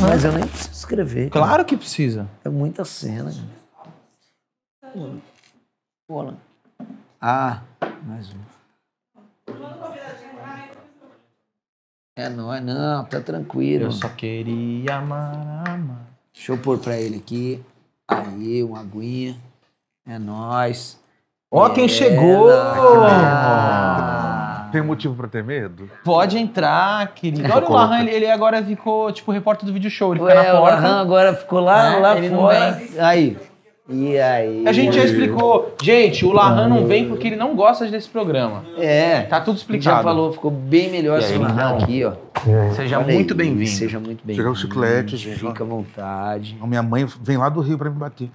Uhum. Mas eu nem preciso escrever. Claro cara. que precisa. É muita cena. Cara. Bola. Ah, mais um. É nóis, não, tá tranquilo. Eu só queria amar, amar. Deixa eu pôr pra ele aqui. Aí, uma aguinha. É nóis. Ó, quem chegou! Ah. Tem motivo pra ter medo? Pode entrar, querido. É, Olha o Lahan, ele, ele agora ficou, tipo, repórter do vídeo show. Ele fica Ué, na porta. O Lahan agora ficou lá, é, lá fora. Aí. E aí? A gente já explicou. Gente, o Lahan não vem porque ele não gosta desse programa. É. Tá tudo explicado. Já falou, ficou bem melhor esse Lahan então? aqui, ó. É. Seja muito bem-vindo. Seja muito bem-vindo. Chegar o chiclete, gente. Fica à vontade. A minha mãe vem lá do Rio pra me bater.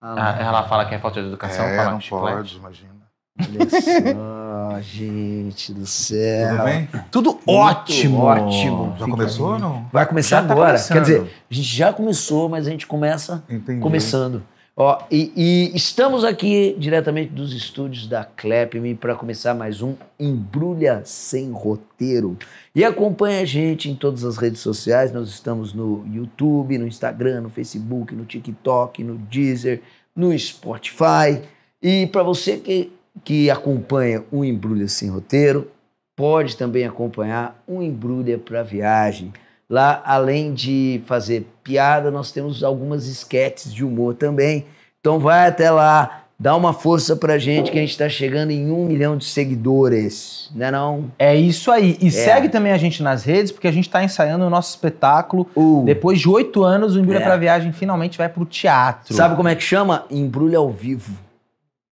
Ah, ela fala que é falta de educação. É, não chiclete. pode, imagina. Olha só, gente do céu. Tudo bem? Tudo ótimo. Muito ótimo. Já Fica começou ou não? Vai começar já tá agora. Tá Quer dizer, a gente já começou, mas a gente começa Entendi. começando. Ó, e, e, estamos aqui diretamente dos estúdios da Clepme para começar mais um Embrulha Sem Roteiro. E acompanha a gente em todas as redes sociais. Nós estamos no YouTube, no Instagram, no Facebook, no TikTok, no Deezer, no Spotify. E para você que que acompanha um embrulha sem roteiro pode também acompanhar um embrulha para viagem. Lá, além de fazer piada, nós temos algumas esquetes de humor também. Então vai até lá, dá uma força a gente que a gente está chegando em um milhão de seguidores, né não? É isso aí. E é. segue também a gente nas redes, porque a gente está ensaiando o nosso espetáculo. Uh. Depois de oito anos, o Embrulha é. para Viagem finalmente vai para o teatro. Sabe como é que chama? Embrulha ao vivo.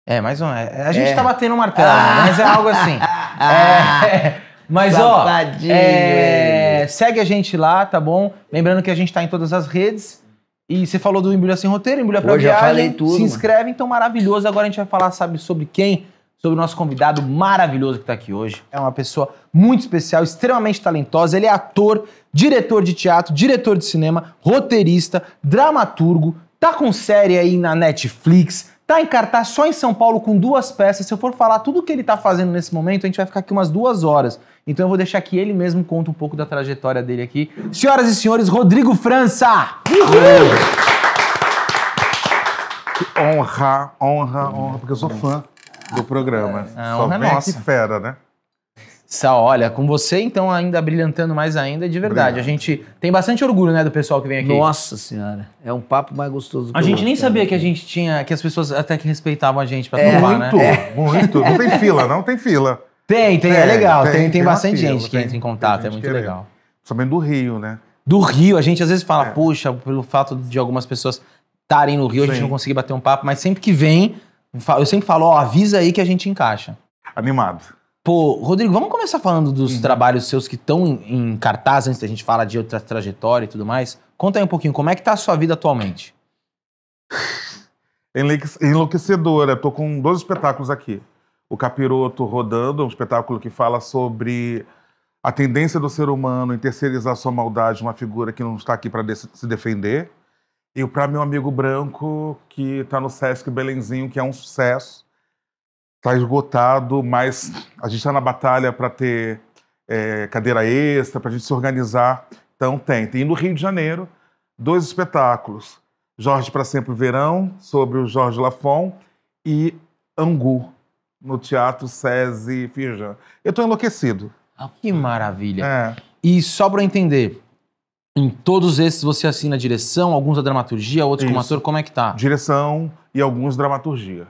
É, mais um. É, é, a gente é. tá batendo o martelo, né? ah. mas é algo assim. É. Ah. É. Mas, ó, é, segue a gente lá, tá bom? Lembrando que a gente tá em todas as redes. E você falou do Embrulha Sem Roteiro, Embrulha Pra Pô, Viagem. já falei tudo. Se inscreve, mano. então maravilhoso. Agora a gente vai falar, sabe, sobre quem? Sobre o nosso convidado maravilhoso que tá aqui hoje. É uma pessoa muito especial, extremamente talentosa. Ele é ator, diretor de teatro, diretor de cinema, roteirista, dramaturgo. Tá com série aí na Netflix Tá em cartaz só em São Paulo com duas peças. Se eu for falar tudo o que ele tá fazendo nesse momento, a gente vai ficar aqui umas duas horas. Então eu vou deixar que ele mesmo conte um pouco da trajetória dele aqui. Senhoras e senhores, Rodrigo França! Uhul! Honra, honra, honra, porque eu sou fã do programa. É, é Só honra vem nossa. fera, né? Sal, olha, com você então ainda brilhantando mais ainda, de verdade. Obrigado. A gente tem bastante orgulho, né, do pessoal que vem aqui. Nossa senhora, é um papo mais gostoso. Que a gente nem sabia que a né? gente tinha, que as pessoas até que respeitavam a gente para é, tomar, muito, né? É. Muito, não tem fila, não tem fila. Tem, tem, é, é legal, tem, tem, tem, tem bastante fila, gente que entra em contato, é muito é legal. Também do Rio, né? Do Rio, a gente às vezes fala, é. puxa, pelo fato de algumas pessoas estarem no Rio, Sim. a gente não conseguir bater um papo, mas sempre que vem, eu sempre falo, ó, avisa aí que a gente encaixa. Animado. Pô, Rodrigo, vamos começar falando dos uhum. trabalhos seus que estão em, em, cartaz, antes da gente falar de outra trajetória e tudo mais. Conta aí um pouquinho, como é que tá a sua vida atualmente? Enlouquecedora. Tô com dois espetáculos aqui. O Capiroto Rodando, um espetáculo que fala sobre a tendência do ser humano em terceirizar sua maldade uma figura que não está aqui para de se defender. E o Pra Meu Amigo Branco, que está no Sesc Belenzinho, que é um sucesso está esgotado, mas a gente está na batalha para ter é, cadeira extra, para a gente se organizar. Então tem. Tem no Rio de Janeiro dois espetáculos. Jorge para Sempre o Verão, sobre o Jorge Lafon, e Angu, no Teatro SESI Firjan. Eu estou enlouquecido. Ah, que maravilha. É. E só para entender, em todos esses você assina a direção, alguns a dramaturgia, outros Isso. como ator, como é que tá? Direção e alguns dramaturgia.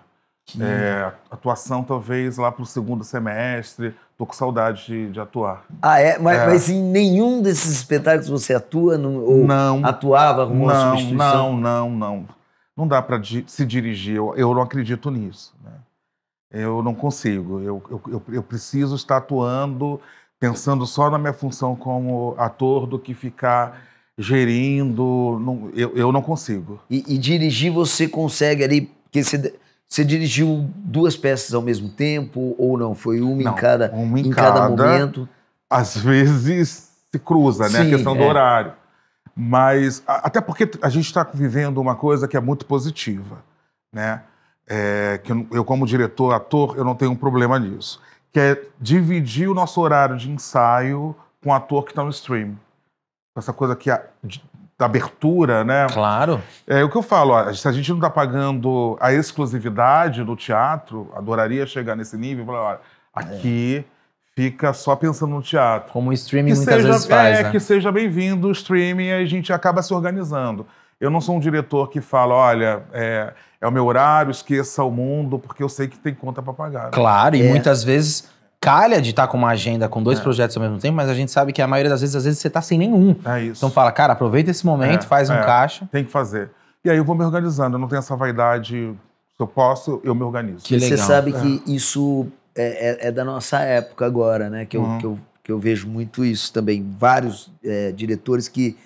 É, hum. atuação talvez lá para o segundo semestre. Tô com saudade de, de atuar. Ah, é? Mas, é? mas, em nenhum desses espetáculos você atua? No, ou não. Atuava, com não, substituição? Não, não, não. Não dá para di se dirigir. Eu, eu não acredito nisso. Né? Eu não consigo. Eu, eu, eu, preciso estar atuando, pensando só na minha função como ator, do que ficar gerindo. Não, eu, eu não consigo. E, e dirigir você consegue ali... Porque você você dirigiu duas peças ao mesmo tempo ou não? Foi uma não, em cada uma em, em cada, momento? Às vezes se cruza, né? Sim, a questão é. do horário. Mas até porque a gente está vivendo uma coisa que é muito positiva, né? É, que eu, eu, como diretor, ator, eu não tenho um problema nisso. Que é dividir o nosso horário de ensaio com o ator que está no stream. Essa coisa que a, da abertura, né? Claro. É o que eu falo, ó, se a gente não está pagando a exclusividade do teatro, adoraria chegar nesse nível e falar, olha, aqui é. fica só pensando no teatro. Como o streaming que muitas seja, vezes faz, É, né? que seja bem-vindo o streaming e a gente acaba se organizando. Eu não sou um diretor que fala, olha, é, é o meu horário, esqueça o mundo, porque eu sei que tem conta para pagar. Né? Claro, e é. muitas vezes calha de estar tá com uma agenda com dois é. projetos ao mesmo tempo, mas a gente sabe que a maioria das vezes, às vezes, você está sem nenhum. É isso. Então fala, cara, aproveita esse momento, é, faz um é. caixa. Tem que fazer. E aí eu vou me organizando, eu não tenho essa vaidade. Se eu posso, eu me organizo. Que legal. Você sabe que é. isso é, é, da nossa época agora, né? Que eu, uhum. que eu, que eu vejo muito isso também. Vários diretores que,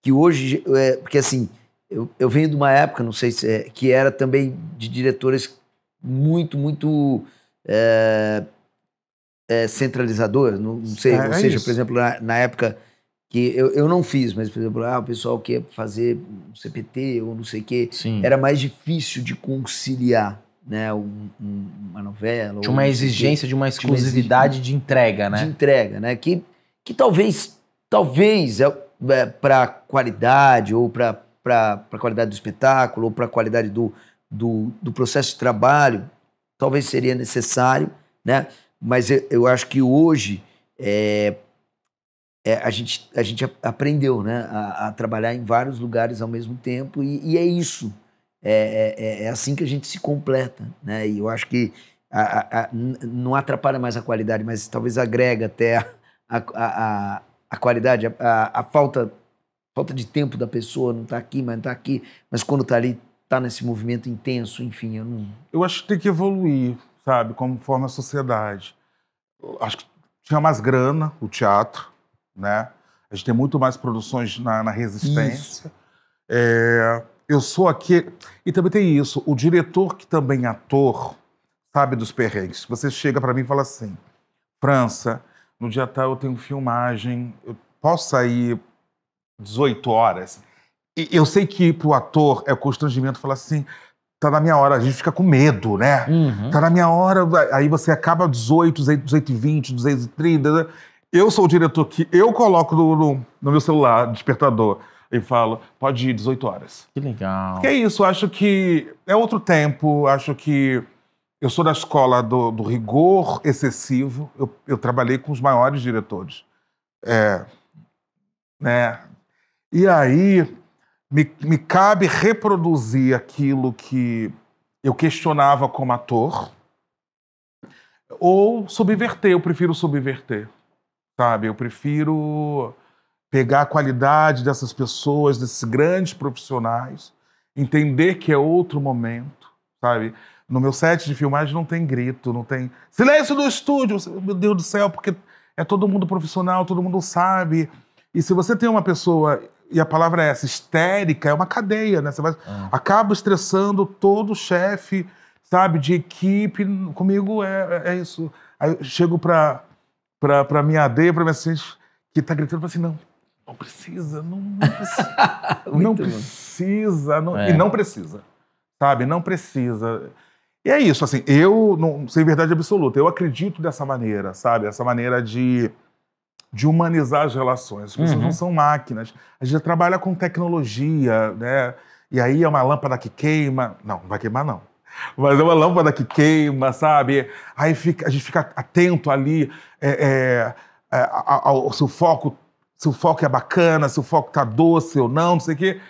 que hoje. porque assim, eu, eu venho de uma época, não sei se. que era também de diretores muito, muito. É, é, centralizador, não, não sei, é, ou é seja, isso. por exemplo, na, na, época que eu, eu não fiz, mas por exemplo, ah, o pessoal quer fazer um CPT ou não sei o quê, Sim. era mais difícil de conciliar né, um, um, uma novela. Tinha uma exigência de uma exclusividade de entrega, né? De entrega, né? Que, que talvez, talvez é, é, para qualidade ou para a qualidade do espetáculo ou para a qualidade do, do, do processo de trabalho, talvez seria necessário, né? Mas eu, eu acho que hoje é, é, a, gente, a gente aprendeu né, a, a, trabalhar em vários lugares ao mesmo tempo, e, e é isso. É, é, é, é assim que a gente se completa. Né? E eu acho que a, a, não atrapalha mais a qualidade, mas talvez agrega até a, a qualidade, a, falta falta de tempo da pessoa, não está aqui, mas não está aqui. Mas quando está ali, está nesse movimento intenso, enfim. Eu, não... eu acho que tem que evoluir sabe? Como forma a sociedade. Acho que tinha mais grana o teatro, né? A gente tem muito mais produções na, na resistência. É, eu sou aqui. E também tem isso: o diretor, que também é ator, sabe dos perrengues. Você chega para mim e fala assim: França, no dia tal eu tenho filmagem, eu posso sair 18 horas? E eu sei que para o ator é constrangimento falar assim: tá na minha hora, a gente fica com medo, né? Uhum. Tá na minha hora, aí você acaba 18, 220, 230. Eu sou o diretor que eu coloco no, no, no meu celular, despertador, e falo, pode ir, 18 horas. Que legal. Que é isso, acho que é outro tempo, acho que eu sou da escola do, do rigor excessivo, eu, eu, trabalhei com os maiores diretores. É, né? E aí, me, me cabe reproduzir aquilo que eu questionava como ator ou subverter. Eu prefiro subverter, sabe? Eu prefiro pegar a qualidade dessas pessoas, desses grandes profissionais, entender que é outro momento, sabe? No meu set de filmagem não tem grito, não tem silêncio do estúdio, meu Deus do céu, porque é todo mundo profissional, todo mundo sabe. E se você tem uma pessoa e a palavra é essa, histérica, é uma cadeia, né? Você vai, ah. acaba estressando todo chefe, sabe, de equipe. Comigo é, é isso. Aí eu chego pra, pra, pra minha AD, pra minha assistente, que tá gritando assim, não, não precisa, não, não precisa. não precisa não, é. E não precisa. Sabe? Não precisa. E é isso, assim, eu, não, sem verdade absoluta, eu acredito dessa maneira, sabe? Essa maneira de de humanizar as relações. As pessoas uhum. não são máquinas. A gente trabalha com tecnologia, né? E aí é uma lâmpada que queima. Não, não vai queimar, não. Mas é uma lâmpada que queima, sabe? Aí fica, a gente fica atento ali é, é, é, ao, foco, se o foco é bacana, se o foco tá doce ou não, não sei o quê.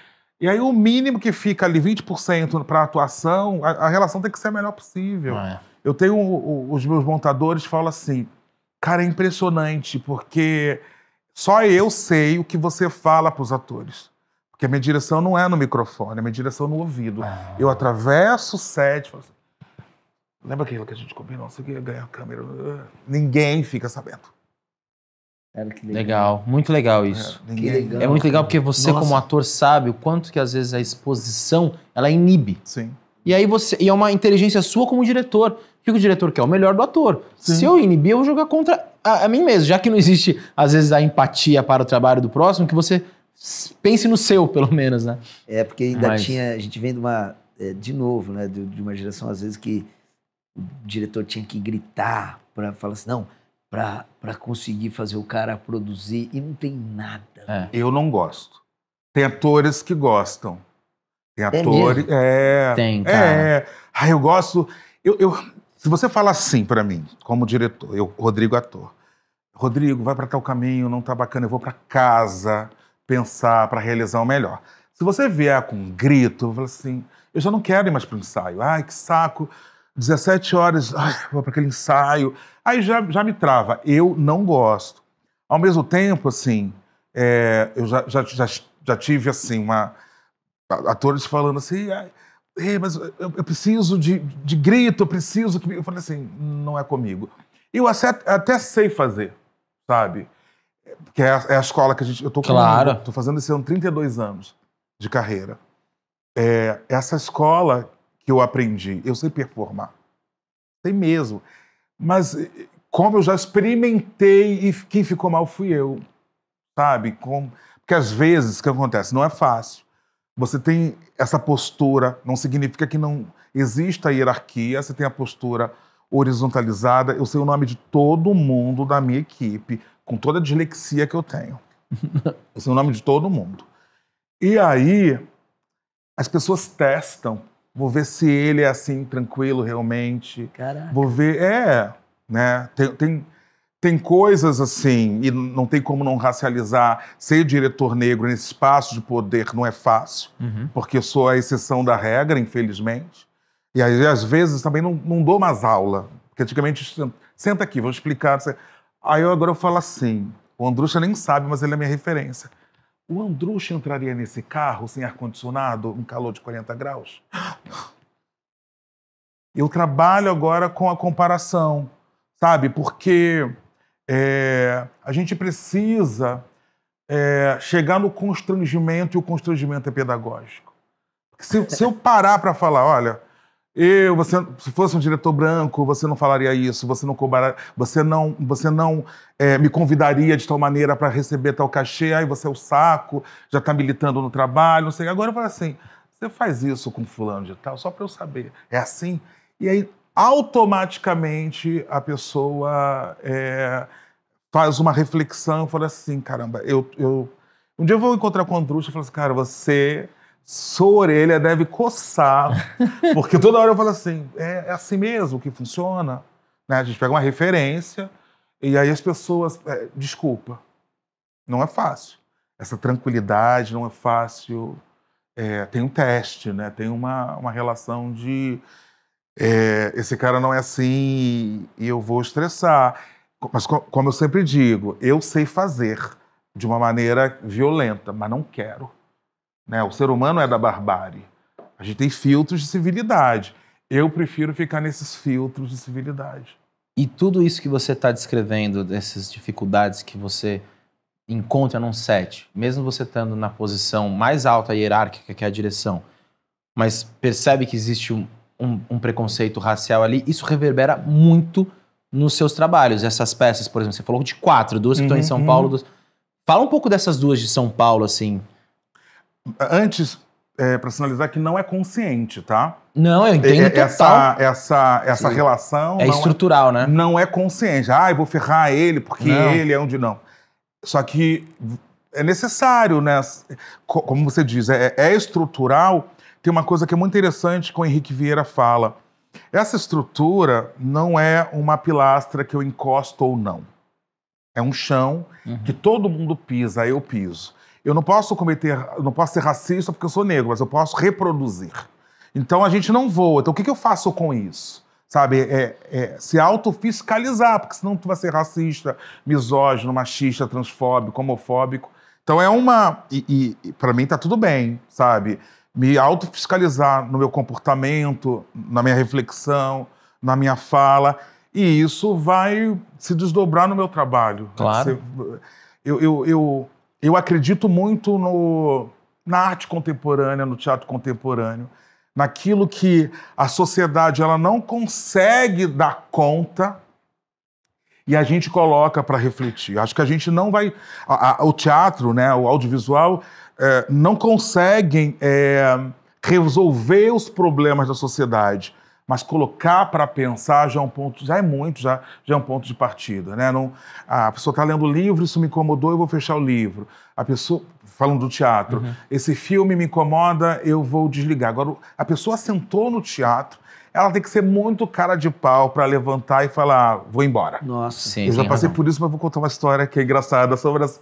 E aí o mínimo que fica ali, 20% para atuação, a, a, relação tem que ser a melhor possível. Ah, é. eu tenho os meus montadores falam assim: Cara, é impressionante, porque só eu sei o que você fala para os atores. Porque a minha direção não é no microfone, a minha direção é no ouvido. Ah. Eu atravesso o set, falo assim, lembra aquilo que a gente combinou, não sei que, ganhar a câmera. Ninguém fica sabendo. legal. muito legal é, isso. É, legal. é muito legal porque você, Nossa. como ator, sabe o quanto que às vezes a exposição ela inibe. Sim. E aí você. E é uma inteligência sua como diretor que o diretor quer? É o melhor do ator. Sim. Se eu inibir, eu vou jogar contra a, a, mim mesmo, já que não existe, às vezes, a empatia para o trabalho do próximo, que você pense no seu, pelo menos, né? É, porque ainda Mas... tinha. A gente vem de uma. É, de novo, né? De, de, uma geração, às vezes, que o diretor tinha que gritar para falar assim, não. Para conseguir fazer o cara produzir e não tem nada. É. Eu não gosto. Tem atores que gostam. Tem é atores. É. Tem, é. cara. É. Ah, eu gosto. Eu, eu, se você fala assim para mim, como diretor, eu, Rodrigo, ator, Rodrigo, vai para tal caminho, não tá bacana, eu vou para casa pensar para realizar o melhor. Se você vier com um grito, fala assim, eu já não quero ir mais para o ensaio, ai que saco, 17 horas, ai, vou para aquele ensaio, aí já, já me trava. Eu não gosto. Ao mesmo tempo, assim, é, eu já, já, já, já tive assim uma atores falando assim, ai, Ei, mas eu, eu preciso de, de, grito, eu preciso que. Eu falei assim: não é comigo. Eu até, até sei fazer, sabe? Que é a, é a, escola que a gente. Eu tô, claro. Estou fazendo esse ano 32 anos de carreira. É, essa escola que eu aprendi, eu sei performar. Sei mesmo. Mas eh, como eu já experimentei e quem ficou mal fui eu, sabe? Com... Porque às vezes o que acontece? Não é fácil. Você tem essa postura, não significa que não exista hierarquia, você tem a postura horizontalizada. Eu sei o nome de todo mundo da minha equipe, com toda a dislexia que eu tenho. Eu sei o nome de todo mundo. E aí, as pessoas testam. Vou ver se ele é assim, tranquilo realmente. Caraca. Vou ver. É, né? Tem, tem tem coisas assim, e não tem como não racializar. Ser diretor negro nesse espaço de poder não é fácil, uhum. porque eu sou a exceção da regra, infelizmente. E aí, às vezes também não, não dou mais aula, porque antigamente, senta aqui, vou explicar. Aí eu agora eu falo assim, o Andrucha nem sabe, mas ele é minha referência. O Andrucha entraria nesse carro sem ar-condicionado, um calor de 40 graus? Eu trabalho agora com a comparação, sabe? Porque é, a gente precisa é, chegar no constrangimento e o constrangimento é pedagógico. Se, se eu parar para falar, olha, eu, você, se fosse um diretor branco, você não falaria isso, você não cobraria, você não, você não é, me convidaria de tal maneira para receber tal cachê, aí você é o saco, já está militando no trabalho, não sei. Agora eu falo assim, você faz isso com fulano de tal, só para eu saber. É assim? E aí automaticamente a pessoa é, faz uma reflexão e fala assim: caramba, eu, eu, um dia eu vou encontrar com o Andrusha e falo assim, cara, você. Sua orelha deve coçar, porque toda hora eu falo assim: é, é assim mesmo que funciona. Né? A gente pega uma referência e aí as pessoas. É, desculpa, não é fácil. Essa tranquilidade não é fácil. É, tem um teste, né? tem uma, uma relação de é, esse cara não é assim e eu vou estressar. Mas como eu sempre digo, eu sei fazer de uma maneira violenta, mas não quero. Né? O ser humano é da barbárie. A gente tem filtros de civilidade. Eu prefiro ficar nesses filtros de civilidade. E tudo isso que você está descrevendo, dessas dificuldades que você encontra num set, mesmo você estando na posição mais alta hierárquica que é a direção, mas percebe que existe um, um, um, preconceito racial ali, isso reverbera muito nos seus trabalhos. Essas peças, por exemplo, você falou de quatro, duas que uhum, estão em uhum, São uhum. Paulo. Duas... Fala um pouco dessas duas de São Paulo, assim. Antes, é, para sinalizar que não é consciente, tá? Não, eu entendo é, é total. Essa, essa, essa relação... É, é estrutural, é, né? Não é consciente. Ah, eu vou ferrar ele porque não. ele é onde não. Só que é necessário, né? Como você diz, é, é estrutural tem uma coisa que é muito interessante que o Henrique Vieira fala. Essa estrutura não é uma pilastra que eu encosto ou não. É um chão uhum. que todo mundo pisa, eu piso. Eu não posso cometer, não posso ser racista porque eu sou negro, mas eu posso reproduzir. Então a gente não voa. Então o que, que eu faço com isso? Sabe, é, é se autofiscalizar, porque senão tu vai ser racista, misógino, machista, transfóbico, homofóbico. Então é uma. E, e para mim tá tudo bem, sabe? me autofiscalizar no meu comportamento, na minha reflexão, na minha fala, e isso vai se desdobrar no meu trabalho. Claro. Eu, eu, eu, eu acredito muito no, na arte contemporânea, no teatro contemporâneo, naquilo que a sociedade ela não consegue dar conta e a gente coloca para refletir. Acho que a gente não vai. A, a, o teatro, né, o audiovisual, é, não conseguem é, resolver os problemas da sociedade, mas colocar para pensar já é um ponto, já é muito, já, já é um ponto de partida. Né? Não, ah, a pessoa está lendo o livro, isso me incomodou, eu vou fechar o livro. A pessoa, falando do teatro, uhum. esse filme me incomoda, eu vou desligar. Agora, a pessoa sentou no teatro, ela tem que ser muito cara de pau para levantar e falar, ah, vou embora. Nossa, Sim, Eu já passei por isso, mas vou contar uma história que é engraçada sobre as...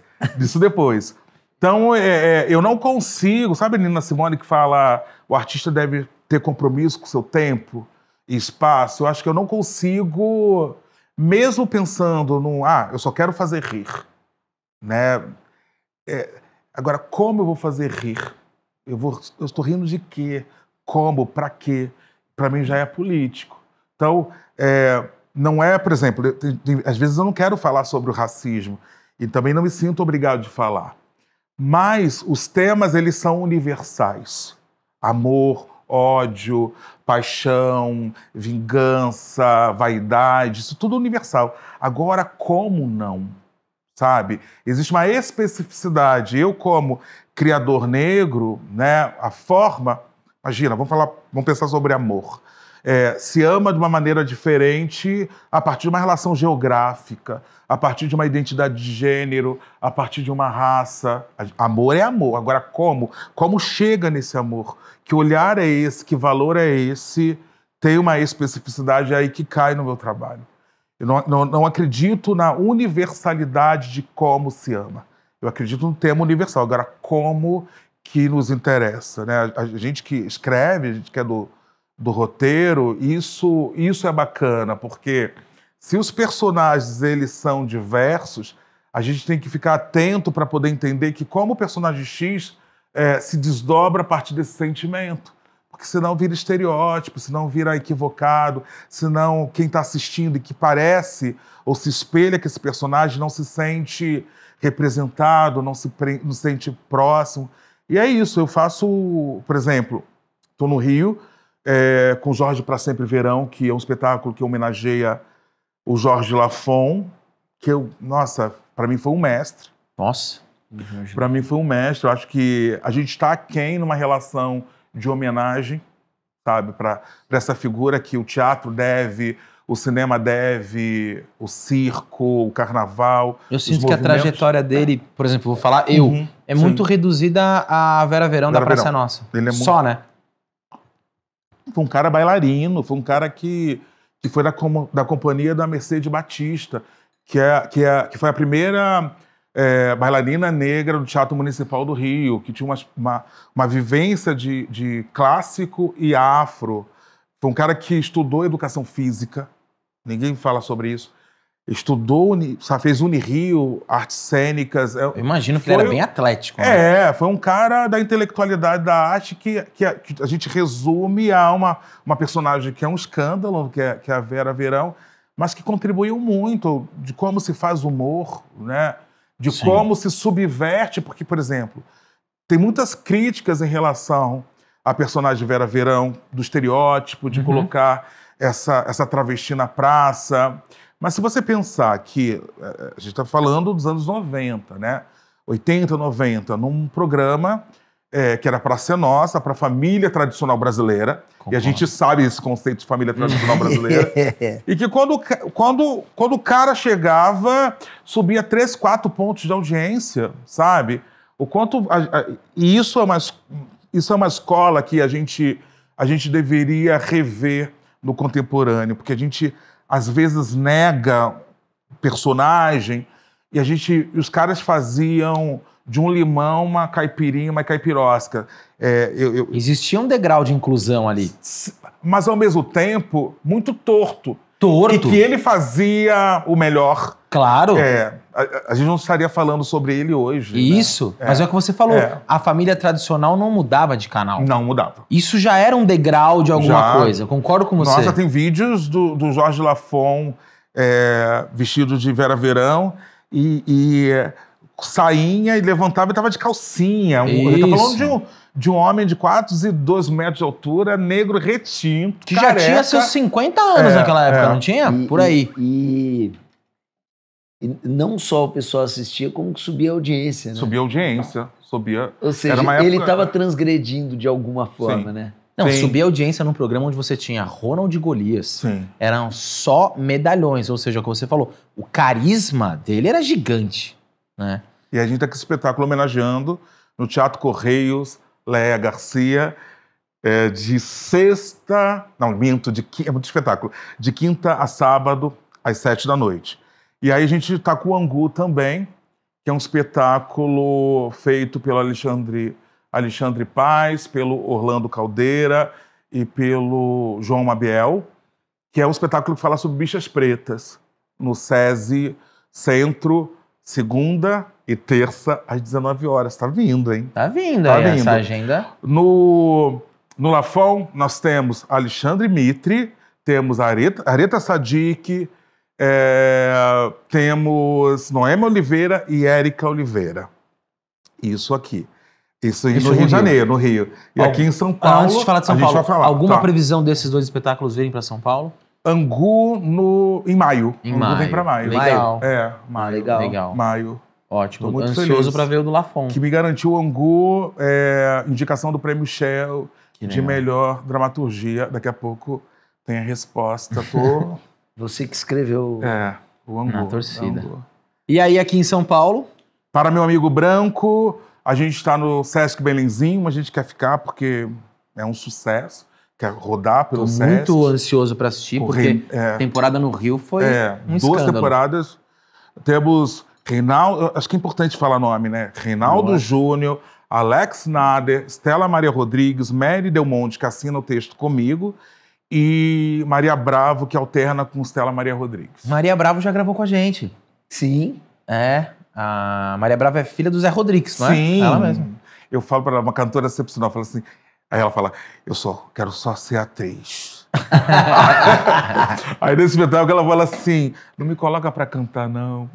depois. Então, é, é, eu não consigo. Sabe a Nina Simone que fala o artista deve ter compromisso com seu tempo e espaço? Eu acho que eu não consigo, mesmo pensando num. Ah, eu só quero fazer rir. Né? É, agora, como eu vou fazer rir? Eu, vou, eu estou rindo de quê? Como? Para quê? Para mim já é político. Então, é, não é, por exemplo, tem, tem, às vezes eu não quero falar sobre o racismo e também não me sinto obrigado de falar mas os temas eles são universais. Amor, ódio, paixão, vingança, vaidade, isso tudo universal. Agora, como não? Sabe? Existe uma especificidade. Eu, como criador negro, né, a forma. Imagina, vamos falar, vamos pensar sobre amor é, se ama de uma maneira diferente a partir de uma relação geográfica, a partir de uma identidade de gênero, a partir de uma raça. Amor é amor. Agora, como? Como chega nesse amor? Que olhar é esse? Que valor é esse? Tem uma especificidade aí que cai no meu trabalho. Eu não, não, não acredito na universalidade de como se ama. Eu acredito no tema universal. Agora, como que nos interessa? Né? A gente que escreve, a gente que é do do roteiro, isso, isso é bacana, porque se os personagens eles são diversos, a gente tem que ficar atento para poder entender que como o personagem X é, se desdobra a partir desse sentimento. Porque senão vira estereótipo, senão vira equivocado, senão quem está assistindo e que parece ou se espelha que esse personagem não se sente representado, não se, não se sente próximo. E é isso, eu faço, por exemplo, estou no Rio, é, com Jorge para Sempre Verão, que é um espetáculo que homenageia o Jorge Lafon, que eu, nossa, para mim foi um mestre. Nossa. Para mim foi um mestre. Eu acho que a gente está quem numa relação de homenagem, sabe, para essa figura que o teatro deve, o cinema deve, o circo, o carnaval. Eu sinto que a trajetória é. dele, por exemplo, vou falar eu, uhum, é sim. muito reduzida à Vera Verão Vera da Praça Verão. Nossa. Ele é muito... Só, né? Foi um cara bailarino, foi um cara que, que foi da, da companhia da Mercedes Batista, que, é, que, é, que foi a primeira é, bailarina negra do Teatro Municipal do Rio, que tinha uma, uma, uma vivência de, de clássico e afro. Foi um cara que estudou educação física, ninguém fala sobre isso estudou, sabe, fez Unirio, artes cênicas. É Eu imagino que foi, ele era bem atlético. Né? É, foi um cara da intelectualidade da arte que, que, a, que a gente resume a uma, uma personagem que é um escândalo, que é, que é a Vera Verão, mas que contribuiu muito de como se faz humor, né? de Sim. como se subverte, porque, por exemplo, tem muitas críticas em relação à personagem Vera Verão, do estereótipo, de uhum. colocar essa, essa travesti na praça. Mas se você pensar que eh, a gente está falando dos anos 90, né? 80, 90, num programa é, que era para ser nossa, para a família tradicional brasileira. Concordo. E a gente sabe esse conceito de família tradicional brasileira. e que quando, quando, quando o cara chegava, subia 3, 4 pontos de audiência, sabe? O quanto. A, a, e isso é, uma, isso é uma escola que a gente, a gente deveria rever no contemporâneo, porque a gente às vezes nega personagem e a gente, os caras faziam de um limão uma caipirinha, uma caipirosca. É, eu, eu... Existia um degrau de inclusão ali, mas ao mesmo tempo muito torto, torto e que ele fazia o melhor Claro. É, a, a, gente não estaria falando sobre ele hoje. Né? Isso, né? mas é. é o que você falou. É. A família tradicional não mudava de canal. Não mudava. Isso já era um degrau de alguma já. coisa, concordo com você. Nossa, tem vídeos do, do Jorge Lafon é, vestido de Vera Verão e, e sainha e levantava e estava de calcinha. Isso. Ele tá falando de um, de um homem de 4,12 metros de altura, negro retinto, Que careca. já tinha seus 50 anos é, naquela época, é. não tinha? E, Por aí. e... e e não só o pessoal assistia, como que subia a audiência, né? Subia a audiência, subia. Ou seja, época... ele estava transgredindo de alguma forma, Sim. né? Não, Sim. subia a audiência num programa onde você tinha Ronald e Golias. Sim. Eram só medalhões, ou seja, como é você falou, o carisma dele era gigante, né? E a gente tá com esse espetáculo homenageando no Teatro Correios, Leia Garcia, é, de sexta. Não, minto, de, é muito espetáculo. De quinta a sábado, às sete da noite. E aí a gente está com o Angu também, que é um espetáculo feito pelo Alexandre, Alexandre Paz, pelo Orlando Caldeira e pelo João Mabiel, que é um espetáculo que fala sobre bichas pretas, no SESI Centro, segunda e terça, às 19 horas. Está vindo, hein? Está vindo tá vindo. essa agenda. No, no Lafon, nós temos Alexandre Mitre, temos Areta, Areta Sadique é, temos Noema Oliveira e Érica Oliveira. Isso aqui. Isso, Isso no, Rio de Janeiro, no Rio. E aqui em São Paulo. Ah, antes de falar de São Paulo, falar, alguma tá. previsão desses dois espetáculos virem para São Paulo? Angu no, em maio. Em Angu maio. vem para maio. Legal. É, ah, maio. Legal. Legal. Maio. Ótimo. Tô muito Ansioso para ver o do Lafon. Que me garantiu o Angu, é, indicação do Prêmio Shell que de melhor dramaturgia. Daqui a pouco tem a resposta. Tô. Você que escreveu. É, o Angu. Na torcida. Angu. E aí, aqui em São Paulo? Para meu amigo branco, a gente está no Sesc Belenzinho, a gente quer ficar porque é um sucesso. Quer rodar pelo Tô Sesc. muito ansioso para assistir, Corre... porque é. temporada no Rio foi é, um escândalo. Duas temporadas. Temos Reinaldo, acho que é importante falar nome, né? Reinaldo Júnior, Alex Nader, Stella Maria Rodrigues, Mary Del Monte, que assina o texto comigo, e Maria Bravo, que alterna com Stella Maria Rodrigues. Maria Bravo já gravou com a gente. Sim. É. A Maria Bravo é filha do Zé Rodrigues, não é? Sim. Ela mesma. Eu falo para ela, uma cantora excepcional, fala assim. Aí ela fala, eu só quero só ser atriz. Aí nesse espetáculo ela fala assim, não me coloca para cantar não.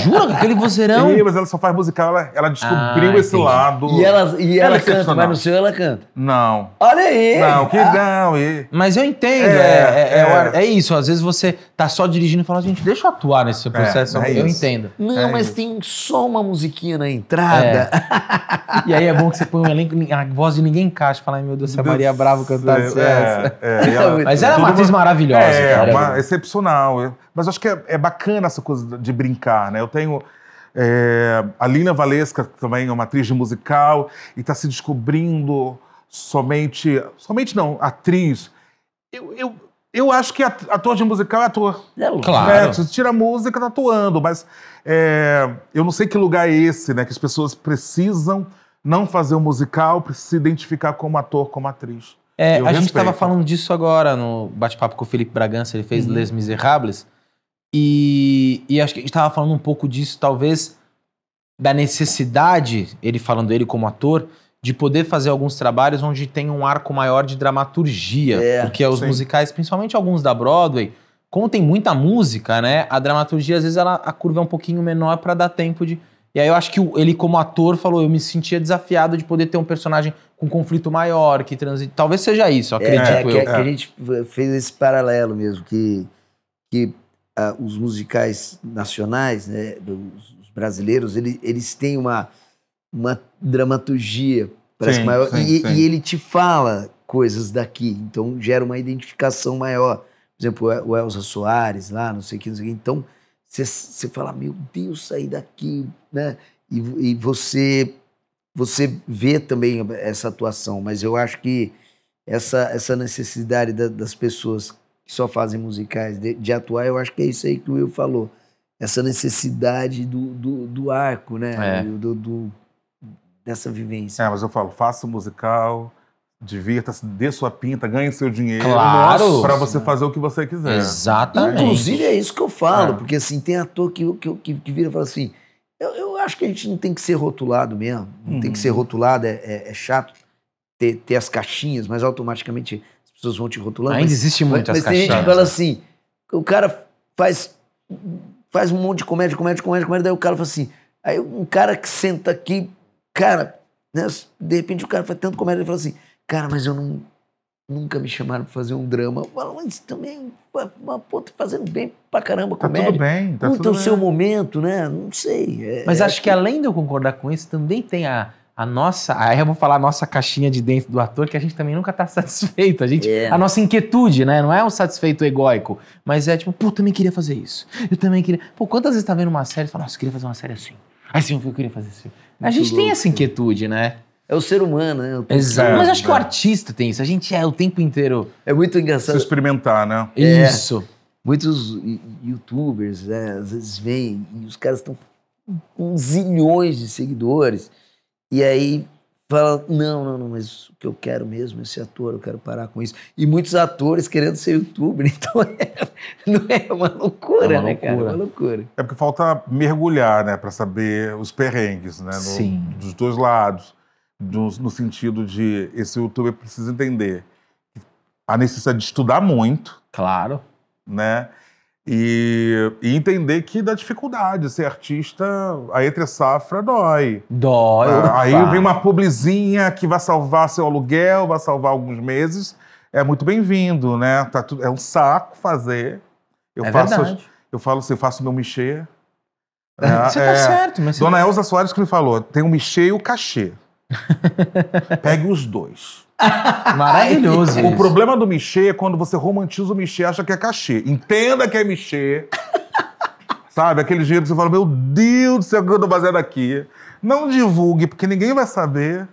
Jura? Aquele vozeirão? Sim, mas ela só faz musical, ela, ela descobriu ah, esse lado. E ela, e ela, ela canta, mas no seu ela canta. Não. Olha aí! Não, que ah. não. E... Mas eu entendo, é, é, é, é, isso. Às vezes você tá só dirigindo e fala, gente, deixa eu atuar nesse processo. eu isso. entendo. Não, mas isso. tem só uma musiquinha na entrada. e aí é bom que você põe um elenco, a voz de ninguém encaixa. Fala, meu Deus, a Maria Bravo cantar essa. mas ela é uma atriz maravilhosa. É, uma excepcional. Mas acho que é, é bacana essa coisa de brincar, né? Eu tenho. É, a Lina Valesca também é uma atriz de musical e está se descobrindo somente. Somente não, atriz. Eu, eu, eu acho que ator de musical é ator. É claro. Né? Você tira a música, tá atuando, mas é, eu não sei que lugar é esse, né? Que as pessoas precisam não fazer um musical, precisam se identificar como ator, como atriz. É, a respeito. gente estava falando disso agora no bate-papo com o Felipe Bragança, ele fez uhum. Les Miserables. E, e acho que a gente estava falando um pouco disso, talvez, da necessidade, ele falando ele como ator, de poder fazer alguns trabalhos onde tem um arco maior de dramaturgia. É, porque é os sim. musicais, principalmente alguns da Broadway, como tem muita música, né? A dramaturgia, às vezes, ela, a curva é um pouquinho menor para dar tempo de. E aí eu acho que ele, como ator, falou: eu me sentia desafiado de poder ter um personagem com um conflito maior, que transita. Talvez seja isso, é, acredito é, é, que, Que, a é. gente fez esse paralelo mesmo, que, que uh, os musicais nacionais, né, os, os brasileiros, ele, eles têm uma, uma dramaturgia parece sim, maior. Sim, e, sim. e, ele te fala coisas daqui, então gera uma identificação maior. Por exemplo, o Elza Soares lá, não sei o que, não sei o que. Então, você fala, meu Deus, sair daqui, né? E, e, você você vê também essa atuação, mas eu acho que essa, essa necessidade da, das pessoas que só fazem musicais, de, de, atuar, eu acho que é isso aí que o Will falou. Essa necessidade do, do, do arco, né? É. Do, do, dessa vivência. É, mas eu falo, faça o musical, divirta-se, dê sua pinta, ganhe seu dinheiro. Claro! Para você fazer o que você quiser. Exatamente. Inclusive é isso que eu falo, é. porque assim, tem ator que, que, que, que vira e fala assim, eu, eu, acho que a gente não tem que ser rotulado mesmo, não uhum. tem que uhum. ser rotulado, é, é, é chato ter, ter as caixinhas, mas automaticamente pessoas vão te rotulando. Ainda mas, existe muitas mas, mas tem gente que fala assim, o cara faz, faz um monte de comédia, comédia, comédia, comédia, daí o cara fala assim, aí um cara que senta aqui, cara, né, de repente o cara faz tanto comédia, ele fala assim, cara, mas eu não, nunca me chamaram pra fazer um drama. Eu falo, mas também, uma puta tá fazendo bem pra caramba comédia. Tá tudo bem, tá Conta tudo o seu momento, né, não sei. É, mas é acho é, que além de eu concordar com isso, também tem a a nossa, aí eu vou falar a nossa caixinha de dentro do ator, que a gente também nunca tá satisfeito. A gente, yeah. É. a nossa inquietude, né? Não é um satisfeito egóico, mas é tipo, pô, eu também queria fazer isso. Eu também queria. Pô, quantas vezes tá vendo uma série e fala, nossa, eu queria fazer uma série assim. Assim, eu queria fazer assim. Muito a gente louco. tem essa né? inquietude, né? É o ser humano, né? Exato. Mas acho que o né? artista tem isso. A gente é o tempo inteiro. É muito engraçado. Se experimentar, né? É. Isso. Muitos youtubers, né? Às vezes vêm e os caras estão com zilhões de seguidores. E aí fala, não, não, não, mas o que eu quero mesmo é ser ator, eu quero parar com isso. E muitos atores querendo ser youtuber, então é, não é uma loucura, é uma né, loucura. cara? É uma loucura. É porque falta mergulhar, né, para saber os perrengues, né, no, Sim. dos dois lados, do, no sentido de esse youtuber precisa entender a necessidade de estudar muito. Claro. Né? E, e, entender que dá dificuldade ser artista, a entre safra dói. Dói. Ah, aí vem uma publizinha que vai salvar seu aluguel, vai salvar alguns meses. É muito bem-vindo, né? Tá tudo, é um saco fazer. Eu é faço, verdade. Eu falo assim, eu faço meu mexer. Tá é, você é, certo, mas... Dona tá Elza Soares que me falou, tem o mexer e o cachê. Pegue os dois. Maravilhoso. o problema do Michê é quando você romantiza o Michê e acha que é cachê. Entenda que é Michê. sabe? Aquele dinheiro que você fala, meu Deus do céu, o que eu tô fazendo aqui? Não divulgue, porque ninguém vai saber.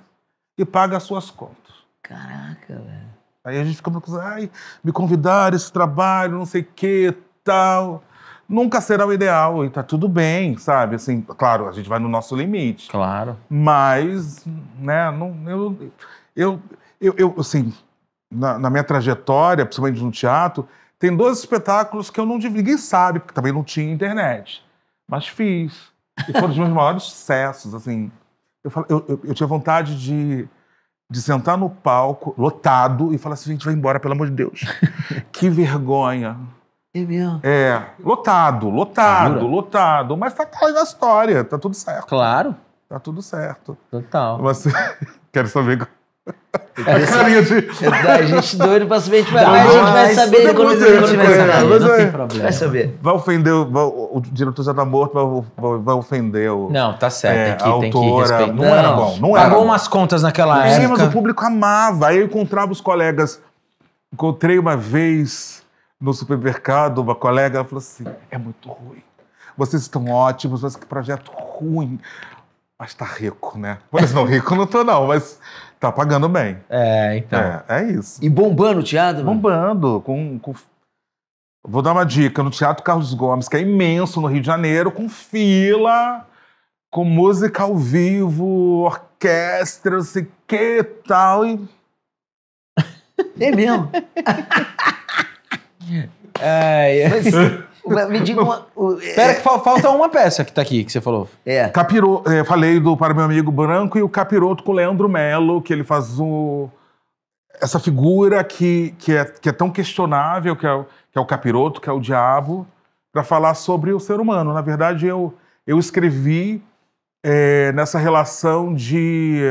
E paga as suas contas. Caraca, velho. Aí a gente fica ai, me convidaram esse trabalho, não sei o que, tal. Nunca será o ideal e tá tudo bem, sabe? Assim, claro, a gente vai no nosso limite. Claro. Mas, né, não, eu, eu, eu, eu assim, na, na, minha trajetória, principalmente no teatro, tem dois espetáculos que eu não divulguei, ninguém sabe, porque também não tinha internet. Mas fiz. E foram os meus maiores sucessos, assim. Eu, falo, eu, eu, eu, tinha vontade de, de sentar no palco, lotado, e falar assim, gente, vai embora, pelo amor de Deus. que vergonha. É mesmo? É, lotado, lotado, Jura? lotado. Mas tá caindo a história, tá tudo certo. Claro. Tá tudo certo. Total. Mas quero saber é desse, carinha de... É da gente doido pra saber, tipo, a gente vai saber quando a gente vai saber. Não tem é- problema. Vai saber. Vai ofender, o diretor já tá morto, vai, vai ofender o... Não, tá certo, é, tem que respeitar. Não, não era bom, não era Pagou umas contas naquela Sim, época. Sim, mas o público amava. Aí eu encontrava os colegas. Encontrei uma vez no supermercado, uma colega, ela falou assim, é muito ruim. Vocês estão ótimos, mas que projeto ruim. Mas tá rico, né? Mas não rico não tô não, mas... Tá pagando bem. É, então. É, é isso. E bombando o teatro? Bombando. Com, com... Vou dar uma dica: no Teatro Carlos Gomes, que é imenso no Rio de Janeiro, com fila, com música ao vivo, orquestra, não sei o que tal, e tal. É mesmo? é, é. Mas... Me diga uma. Espera, é... Pera, é. que falta uma peça que tá aqui, que você falou. É. Capiro, eu é, falei do Para Meu Amigo Branco e o Capiroto com o Leandro Melo, que ele faz o essa figura que, que, é, que é tão questionável, que é, o, que é o capiroto, que é o diabo, para falar sobre o ser humano. Na verdade, eu, eu escrevi é, nessa relação de.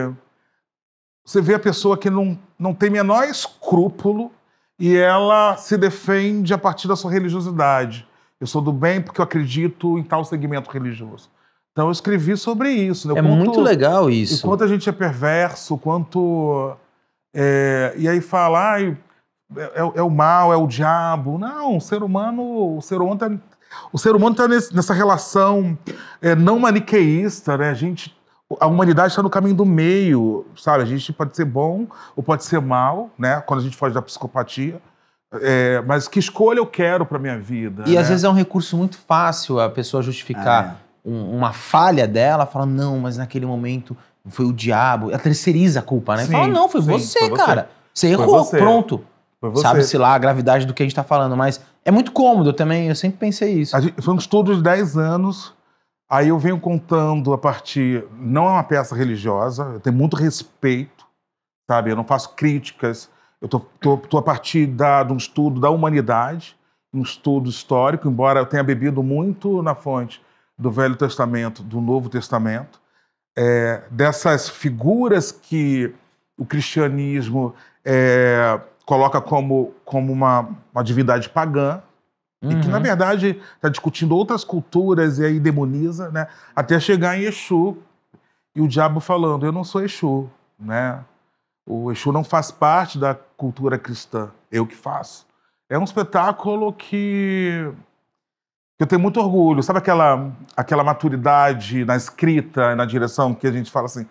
Você vê a pessoa que não, não tem menor escrúpulo e ela se defende a partir da sua religiosidade. Eu sou do bem porque eu acredito em tal segmento religioso. Então eu escrevi sobre isso. Né? É quanto, muito legal isso. O quanto a gente é perverso, quanto. É, e aí fala, ai, é, é, é, o mal, é o diabo. Não, o ser humano, o ser humano tá, o ser humano está nessa relação é, não maniqueísta, né? A gente, a humanidade está no caminho do meio, sabe? A gente pode ser bom ou pode ser mal, né? Quando a gente foge da psicopatia. É, mas que escolha eu quero para minha vida? E né? às vezes é um recurso muito fácil a pessoa justificar ah, é. um, uma falha dela, falando não, mas naquele momento foi o diabo. Ela terceiriza a culpa, né? Sim, fala, não, foi, sim, você, foi você, cara. Você foi errou, você. pronto. Sabe-se lá a gravidade do que a gente está falando, mas é muito cômodo eu também, eu sempre pensei isso. Gente, foi um estudo de 10 anos, aí eu venho contando a partir. Não é uma peça religiosa, eu tenho muito respeito, sabe? Eu não faço críticas eu estou a partir da, de um estudo da humanidade, um estudo histórico, embora eu tenha bebido muito na fonte do Velho Testamento, do Novo Testamento, é, dessas figuras que o cristianismo é, coloca como, como uma, uma divindade pagã, uhum. e que, na uhum. verdade, está discutindo outras culturas e aí demoniza, né? até chegar em Exu e o diabo falando: Eu não sou Exu. Né? O Exu não faz parte da cultura cristã, eu que faço. É um espetáculo que eu tenho muito orgulho. Sabe aquela, aquela maturidade na escrita, na direção, que a gente fala assim,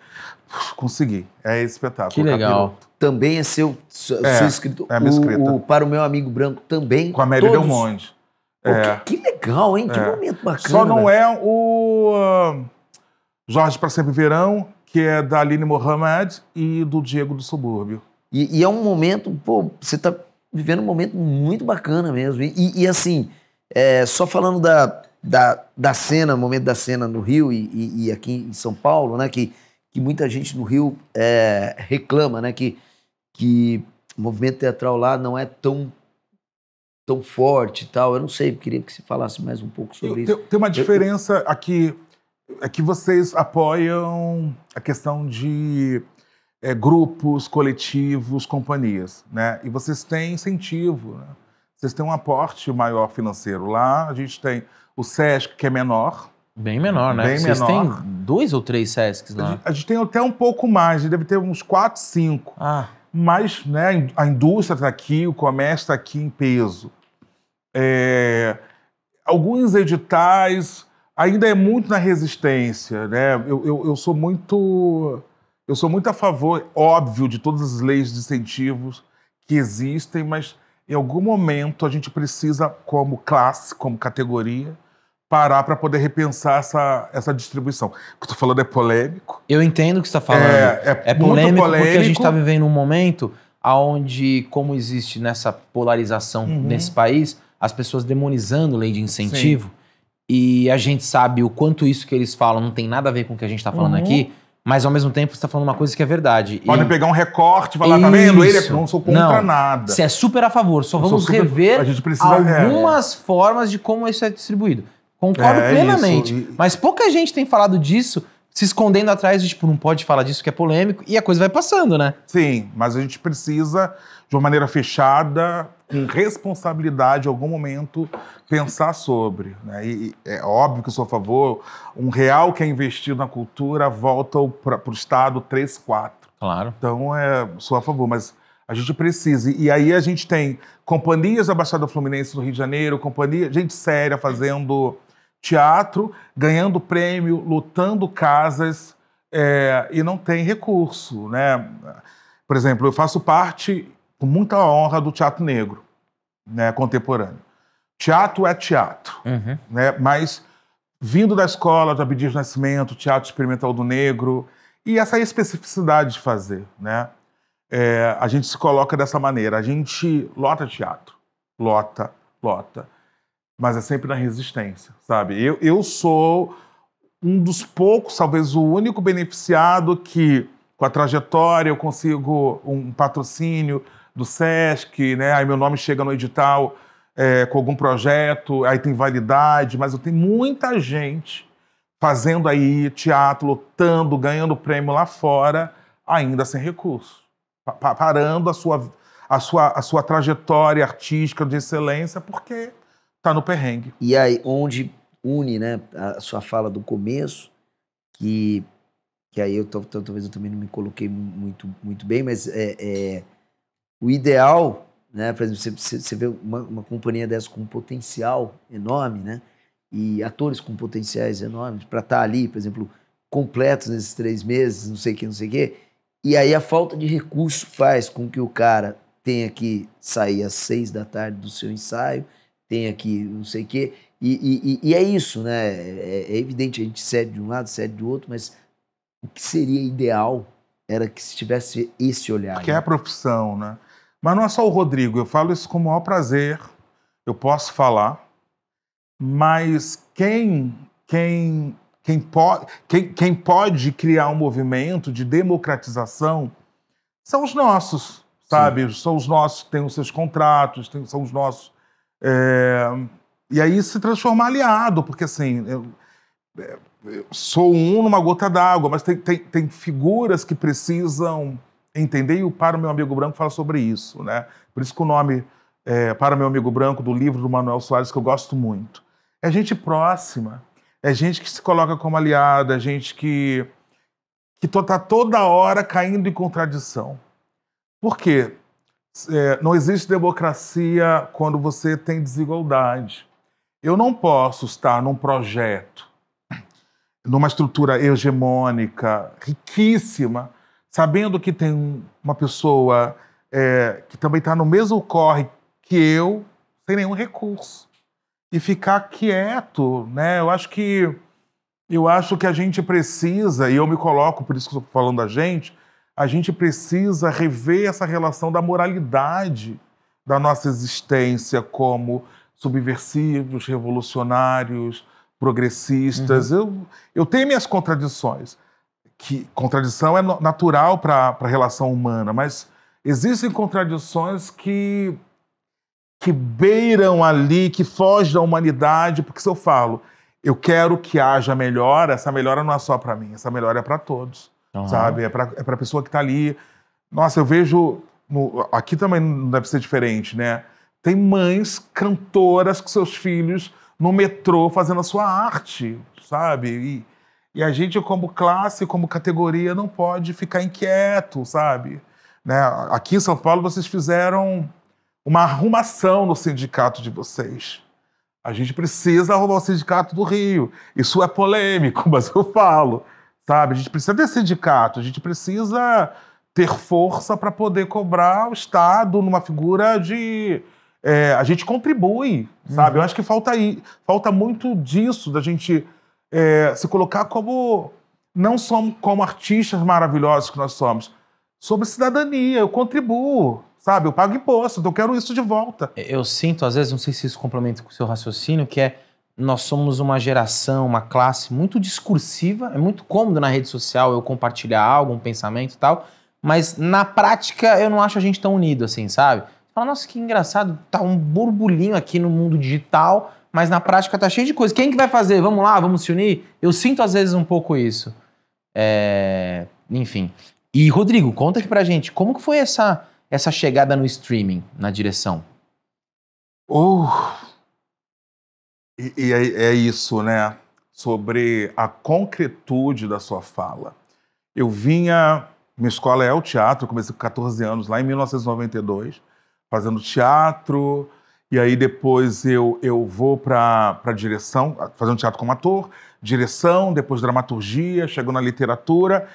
consegui, é esse espetáculo. Que legal. Capiroto. Também é seu, seu é, escrito. É minha escrita. O, o, Para o Meu Amigo Branco também. Com a Mary todos... Monte. é. que, que, legal, hein? É. Que momento bacana. Só não né? é o uh, Jorge para Sempre Verão que é da Aline Mohamed e do Diego do Subúrbio. E, e é um momento, pô, você está vivendo um momento muito bacana mesmo. E, e assim, é, só falando da, da, da cena, momento da cena no Rio e, e, aqui em São Paulo, né, que, que muita gente no Rio é, reclama, né, que, que o movimento teatral lá não é tão tão forte e tal. Eu não sei, queria que você falasse mais um pouco sobre tem, isso. Tem, uma diferença eu, aqui é que vocês apoiam a questão de é, grupos, coletivos, companhias, né? E vocês têm incentivo, né? vocês têm um aporte maior financeiro. Lá a gente tem o SESC, que é menor. Bem menor, né? Bem vocês menor. têm dois ou três SESCs lá? A gente, a gente tem até um pouco mais, a gente deve ter uns quatro, cinco. Ah. Mas né, a indústria está aqui, o comércio está aqui em peso. É, alguns editais ainda é muito na resistência, né? Eu, eu, eu, sou muito eu sou muito a favor, óbvio, de todas as leis de incentivos que existem, mas em algum momento a gente precisa, como classe, como categoria, parar para poder repensar essa, essa distribuição. O que eu tô falando é polêmico. Eu entendo o que você está falando. É, é, é polêmico, polêmico, porque a gente está vivendo um momento onde, como existe nessa polarização uhum. nesse país, as pessoas demonizando lei de incentivo. Sim e a gente sabe o quanto isso que eles falam não tem nada a ver com o que a gente está falando uhum. aqui, mas ao mesmo tempo você está falando uma coisa que é verdade. Pode e... pegar um recorte e falar, isso. tá vendo? Ele é... não sou contra não. nada. Você é super a favor, só vamos super... rever é. algumas formas de como isso é distribuído. Concordo é, plenamente. E... Mas pouca gente tem falado disso, se escondendo atrás de, tipo, não pode falar disso que é polêmico, e a coisa vai passando, né? Sim, mas a gente precisa, de uma maneira fechada, com responsabilidade, em algum momento, pensar sobre. Né? E é óbvio que eu sou a favor, um real que é investido na cultura volta para o Estado 3, 4. Claro. Então, é, sou a favor, mas a gente precisa. E aí a gente tem companhias da Baixada Fluminense no Rio de Janeiro, companhia, gente séria fazendo teatro, ganhando prêmio, lutando casas é, e não tem recurso, né? Por exemplo, eu faço parte com muita honra do Teatro Negro né, contemporâneo. Teatro é teatro, uhum. né? mas vindo da escola do Abdias Nascimento, Teatro Experimental do Negro, e essa especificidade de fazer. Né? É, a gente se coloca dessa maneira, a gente lota teatro, lota, lota, mas é sempre na resistência, sabe? Eu, eu sou um dos poucos, talvez o único beneficiado que, com a trajetória, eu consigo um patrocínio, do SESC, né? Aí meu nome chega no edital é, com algum projeto, aí tem validade, mas eu tenho muita gente fazendo aí teatro, lutando, ganhando prêmio lá fora, ainda sem recurso, pa parando a sua, a, sua, a sua trajetória artística de excelência porque está no perrengue. E aí, onde une né, a sua fala do começo, que, que aí eu tô, talvez eu também não me coloquei muito, muito bem, mas é, é o ideal, né, por exemplo, você, você vê uma, uma, companhia dessa com um potencial enorme, né, e atores com potenciais enormes para estar tá ali, por exemplo, completos nesses três meses, não sei o que, não sei o que, e aí a falta de recurso faz com que o cara tenha que sair às seis da tarde do seu ensaio, tenha que não sei o que, e, e, e, é isso, né? É, é evidente, a gente cede de um lado, cede do outro, mas o que seria ideal era que se tivesse esse olhar. Porque né? é a né? profissão, né? Mas não é só o Rodrigo, eu falo isso com o maior prazer, eu posso falar, mas quem, quem, quem, po quem, quem pode criar um movimento de democratização são os nossos, sabe? Sim. São os nossos que têm os seus contratos, têm, são os nossos. É... E aí se transformar aliado, porque assim, eu, eh, eu sou um numa gota d'água, mas tem, tem, tem figuras que precisam entender, e o Para o Meu Amigo Branco fala sobre isso. Né? Por isso que o nome é, Para o Meu Amigo Branco, do livro do Manuel Soares, que eu gosto muito. É gente próxima, é gente que se coloca como aliada, é gente que que está toda hora caindo em contradição. Por quê? É, não existe democracia quando você tem desigualdade. Eu não posso estar num projeto, numa estrutura hegemônica, riquíssima, sabendo que tem uma pessoa é, que também está no mesmo corre que eu, sem nenhum recurso. E ficar quieto, né? Eu acho que eu acho que a gente precisa, e eu me coloco, por isso que estou falando da gente, a gente precisa rever essa relação da moralidade da nossa existência como subversivos, revolucionários, progressistas. Uhum. Eu, eu tenho minhas contradições, que contradição é natural para a relação humana, mas existem contradições que que beiram ali, que fogem da humanidade, porque se eu falo, eu quero que haja melhora, essa melhora não é só para mim, essa melhora é para todos, uhum. sabe? É para é a pessoa que está ali. Nossa, eu vejo, no, aqui também não deve ser diferente, né? Tem mães cantoras com seus filhos no metrô fazendo a sua arte, sabe? E, e a gente, como classe, como categoria, não pode ficar inquieto, sabe? Né? Aqui em São Paulo, vocês fizeram uma arrumação no sindicato de vocês. A gente precisa arrumar o sindicato do Rio. Isso é polêmico, mas eu falo, sabe? A gente precisa ter sindicato, a gente precisa ter força para poder cobrar o Estado numa figura de é, a gente contribui, sabe? Uhum. Eu acho que falta aí, falta muito disso da gente é, se colocar como não somos como artistas maravilhosos que nós somos, sobre cidadania, eu contribuo, sabe? Eu pago imposto, então eu quero isso de volta. É, eu sinto, às vezes, não sei se isso complementa com o seu raciocínio, que é nós somos uma geração, uma classe muito discursiva, é muito cômodo na rede social eu compartilhar algo, um pensamento e tal, mas na prática eu não acho a gente tão unido assim, sabe? Fala, nossa, que engraçado, tá um burburinho aqui no mundo digital, mas na prática tá cheio de coisa. Quem que vai fazer? Vamos lá, vamos se unir? Eu sinto às vezes um pouco isso. É... Enfim. E Rodrigo, conta aqui pra gente, como que foi essa, essa chegada no streaming, na direção? Oh. E, e é, é isso, né? Sobre a concretude da sua fala. Eu vinha minha escola é o teatro, comecei com 14 anos lá em 1992, fazendo teatro, e aí depois eu, eu vou para direção, fazer um teatro como ator, direção, depois dramaturgia, chego na literatura.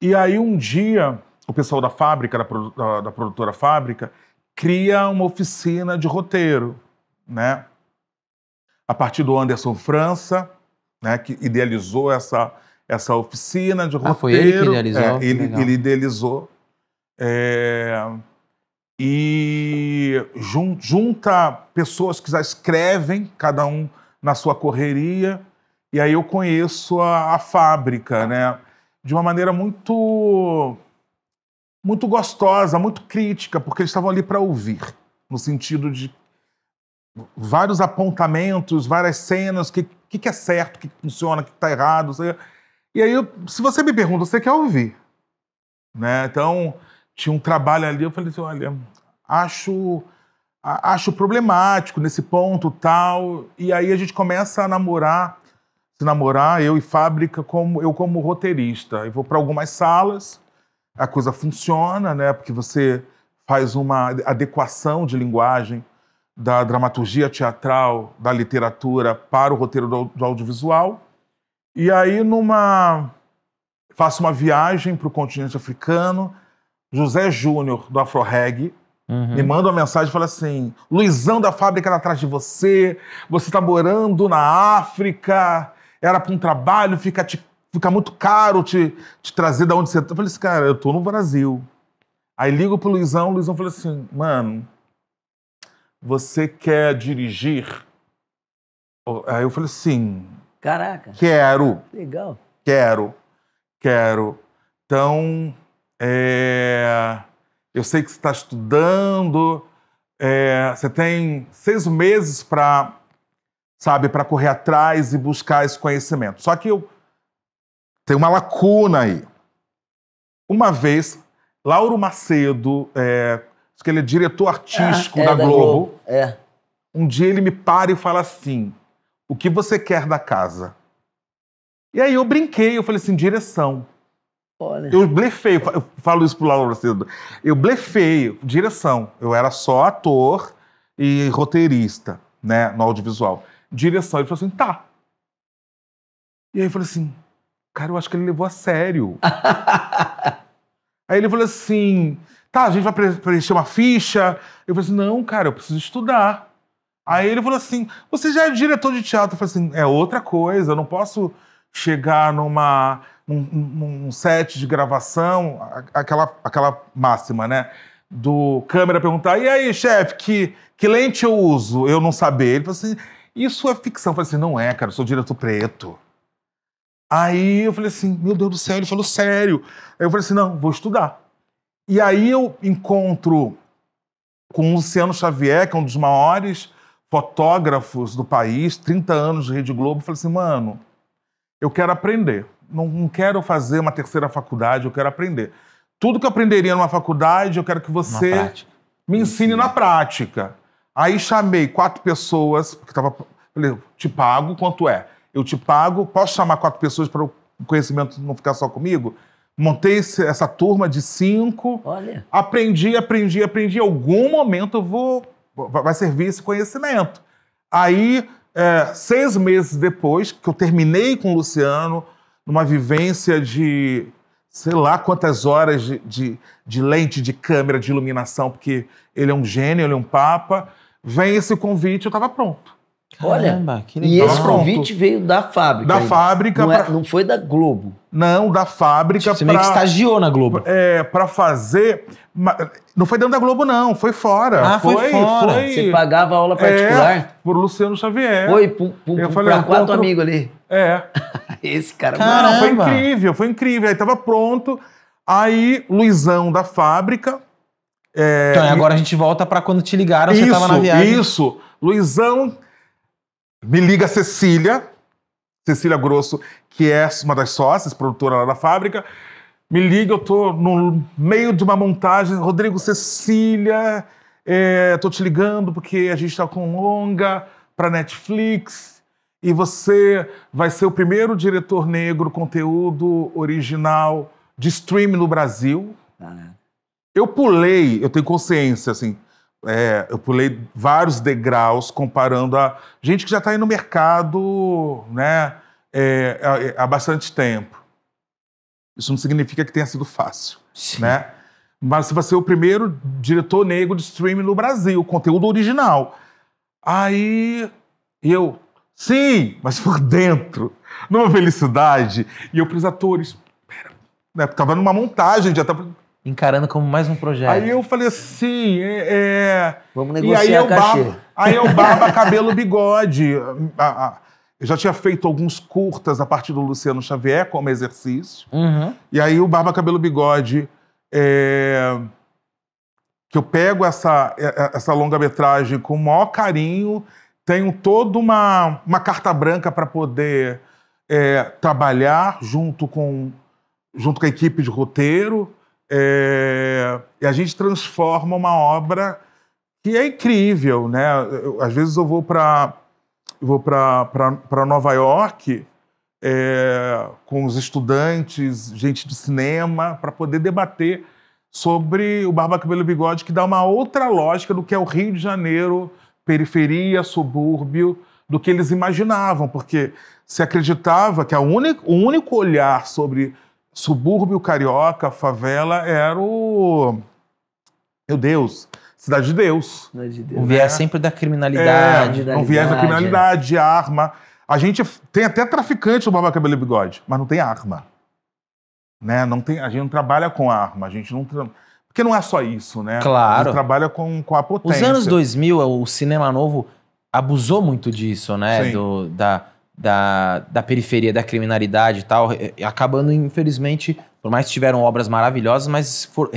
E aí um dia o pessoal da fábrica, da, da, da produtora fábrica, cria uma oficina de roteiro, né? A partir do Anderson França, né, que idealizou essa, essa oficina de roteiro. Ah, foi ele que idealizou? É, ele, ele idealizou. É, e junta pessoas que já escrevem, cada um na sua correria, e aí eu conheço a, a fábrica, né? De uma maneira muito muito gostosa, muito crítica, porque eles estavam ali para ouvir, no sentido de vários apontamentos, várias cenas, o que, que, que, é certo, o que, funciona, o que está errado. Sei. E aí, se você me pergunta, você quer ouvir. Né? Então, tinha um trabalho ali, eu falei assim, olha, acho acho problemático nesse ponto tal e aí a gente começa a namorar se namorar eu e fábrica como eu como roteirista eu vou para algumas salas a coisa funciona né porque você faz uma adequação de linguagem da dramaturgia teatral da literatura para o roteiro do, audiovisual e aí numa faço uma viagem para o continente africano José Júnior, do AfroReg, uhum. me manda uma mensagem e fala assim: Luizão da fábrica tá atrás de você, você está morando na África, era para um trabalho, fica, te, fica muito caro te, te trazer da onde você está. Eu falei assim, cara, eu estou no Brasil. Aí ligo pro Luizão, o Luizão falou assim: mano, você quer dirigir? Aí eu falei assim: Caraca! Quero! Legal! Quero, quero. Então é, eu sei que você está estudando, é, você tem seis meses para, sabe, para correr atrás e buscar esse conhecimento. Só que eu tenho uma lacuna aí. Uma vez, Lauro Macedo, é, acho que ele é diretor artístico é, da, é, da, Globo, Globo. É. um dia ele me para e fala assim, o que você quer da casa? E aí eu brinquei, eu falei assim, direção. Olha. Eu blefei, eu falo isso pro Laura cedo. Eu blefei direção. Eu era só ator e roteirista, né, no audiovisual. Direção, ele falou assim, tá. E aí eu falei assim, cara, eu acho que ele levou a sério. aí ele falou assim, tá, a gente vai preencher uma ficha. Eu falei assim, não, cara, eu preciso estudar. Aí ele falou assim, você já é diretor de teatro. Eu falei assim, é outra coisa, eu não posso chegar numa um, um set de gravação, aquela, aquela máxima, né? Do câmera perguntar, e aí, chefe, que, que lente eu uso? Eu não saber. Ele falou assim, isso é ficção. Eu falei assim, não é, cara, eu sou diretor preto. Aí eu falei assim, meu Deus do céu, ele falou sério. Aí eu falei assim, não, vou estudar. E aí eu encontro com o Luciano Xavier, que é um dos maiores fotógrafos do país, 30 anos de Rede Globo, eu falei assim, mano, eu quero aprender não, quero fazer uma terceira faculdade, eu quero aprender. Tudo que eu aprenderia numa faculdade, eu quero que você me ensine na prática. Aí chamei quatro pessoas, porque tava, falei, te pago, quanto é? Eu te pago, posso chamar quatro pessoas para o conhecimento não ficar só comigo? Montei esse, essa turma de cinco. Olha. Aprendi, aprendi, aprendi. Em algum momento eu vou, vai servir esse conhecimento. Aí, é, seis meses depois que eu terminei com o Luciano, numa vivência de sei lá quantas horas de, de, de, lente, de câmera, de iluminação, porque ele é um gênio, ele é um papa. Vem esse convite, eu estava pronto. Caramba, Olha, que legal. E esse convite veio da fábrica. Da fábrica. Não, é- pra... é, não, foi da Globo. Não, da fábrica. Tipo, você pra, meio que estagiou na Globo. É, pra fazer. Não foi dentro da Globo, não, foi fora. Ah, foi, foi fora. Foi... Você pagava aula é, particular? É, por Luciano Xavier. Foi, pum, pum, eu falei, pra ah, quatro compro... amigos ali. É. esse cara. Caramba. Não, foi incrível, foi incrível. Aí tava pronto. Aí, Luizão da fábrica. É... então, agora a gente volta para quando te ligaram, isso, você tava na viagem. Isso, Luizão me liga a Cecília, Cecília Grosso, que é uma das sócias, produtora lá da fábrica. Me liga, eu tô no meio de uma montagem. Rodrigo, Cecília, é, tô te ligando porque a gente está com longa para Netflix e você vai ser o primeiro diretor negro conteúdo original de streaming no Brasil. Ah, né? Eu pulei, eu tenho consciência, assim, é, eu pulei vários degraus comparando a gente que já está aí no mercado né, é, há, há bastante tempo. Isso não significa que tenha sido fácil, Sim. né? Mas você vai é ser o primeiro diretor negro de streaming no Brasil, conteúdo original. Aí eu, sim, mas por dentro, numa felicidade. E eu para os atores, pera, né, tava numa montagem, já estava encarando como mais um projeto. Aí eu falei assim, é, é... Vamos negociar e aí eu cachê. Barba, aí eu barba, cabelo, bigode. Eu já tinha feito alguns curtas a partir do Luciano Xavier como exercício. Uhum. E aí o barba, cabelo, bigode... É... Que eu pego essa, é, é, essa longa-metragem com o maior carinho, tenho toda uma, uma carta branca para poder é, trabalhar junto com, junto com a equipe de roteiro é... E a gente transforma uma obra que é incrível, né? Eu, às vezes eu vou para vou para Nova York é, com os estudantes, gente de cinema, para poder debater sobre o Barba Cabelo Bigode, que dá uma outra lógica do que é o Rio de Janeiro, periferia, subúrbio, do que eles imaginavam, porque se acreditava que a única, o único olhar sobre subúrbio carioca, favela, era o. Meu Deus! Cidade de Deus. Cidade de Deus. O viés né? sempre da criminalidade. É, o viés da criminalidade, é. arma. A gente tem até traficante no Barba Cabelo e Bigode, mas não tem arma. Né? Não tem, a gente não trabalha com arma, a gente não. Tra... Porque não é só isso, né? Claro. A gente trabalha com, com a potência. Os anos 2000, o cinema novo abusou muito disso, né? Sim. Do, da da, da periferia, da criminalidade e tal, acabando, infelizmente, por mais que tiveram obras maravilhosas, mas for,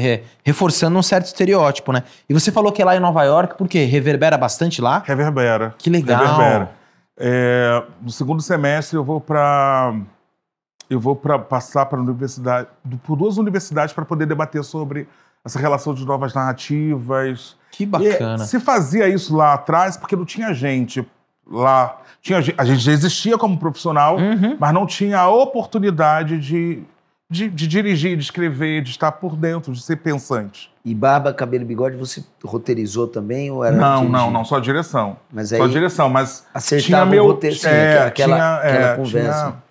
reforçando um certo estereótipo, né? E você falou que é lá em Nova York, porque reverbera bastante lá? Reverbera. Que legal. Reverbera. É, no segundo semestre eu vou para eu vou para passar para universidade por duas universidades para poder debater sobre essa relação de novas narrativas. Que bacana. E se fazia isso lá atrás porque não tinha gente lá. Tinha, a gente já existia como profissional, uhum. mas não tinha a oportunidade de, de, de, dirigir, de escrever, de estar por dentro, de ser pensante. E barba, cabelo e bigode, você roteirizou também? Ou era não, não, não, só direção. Mas aí, só direção, mas tinha meu, o roteiro, sim, é, aquela, tinha, aquela é, conversa. Tinha,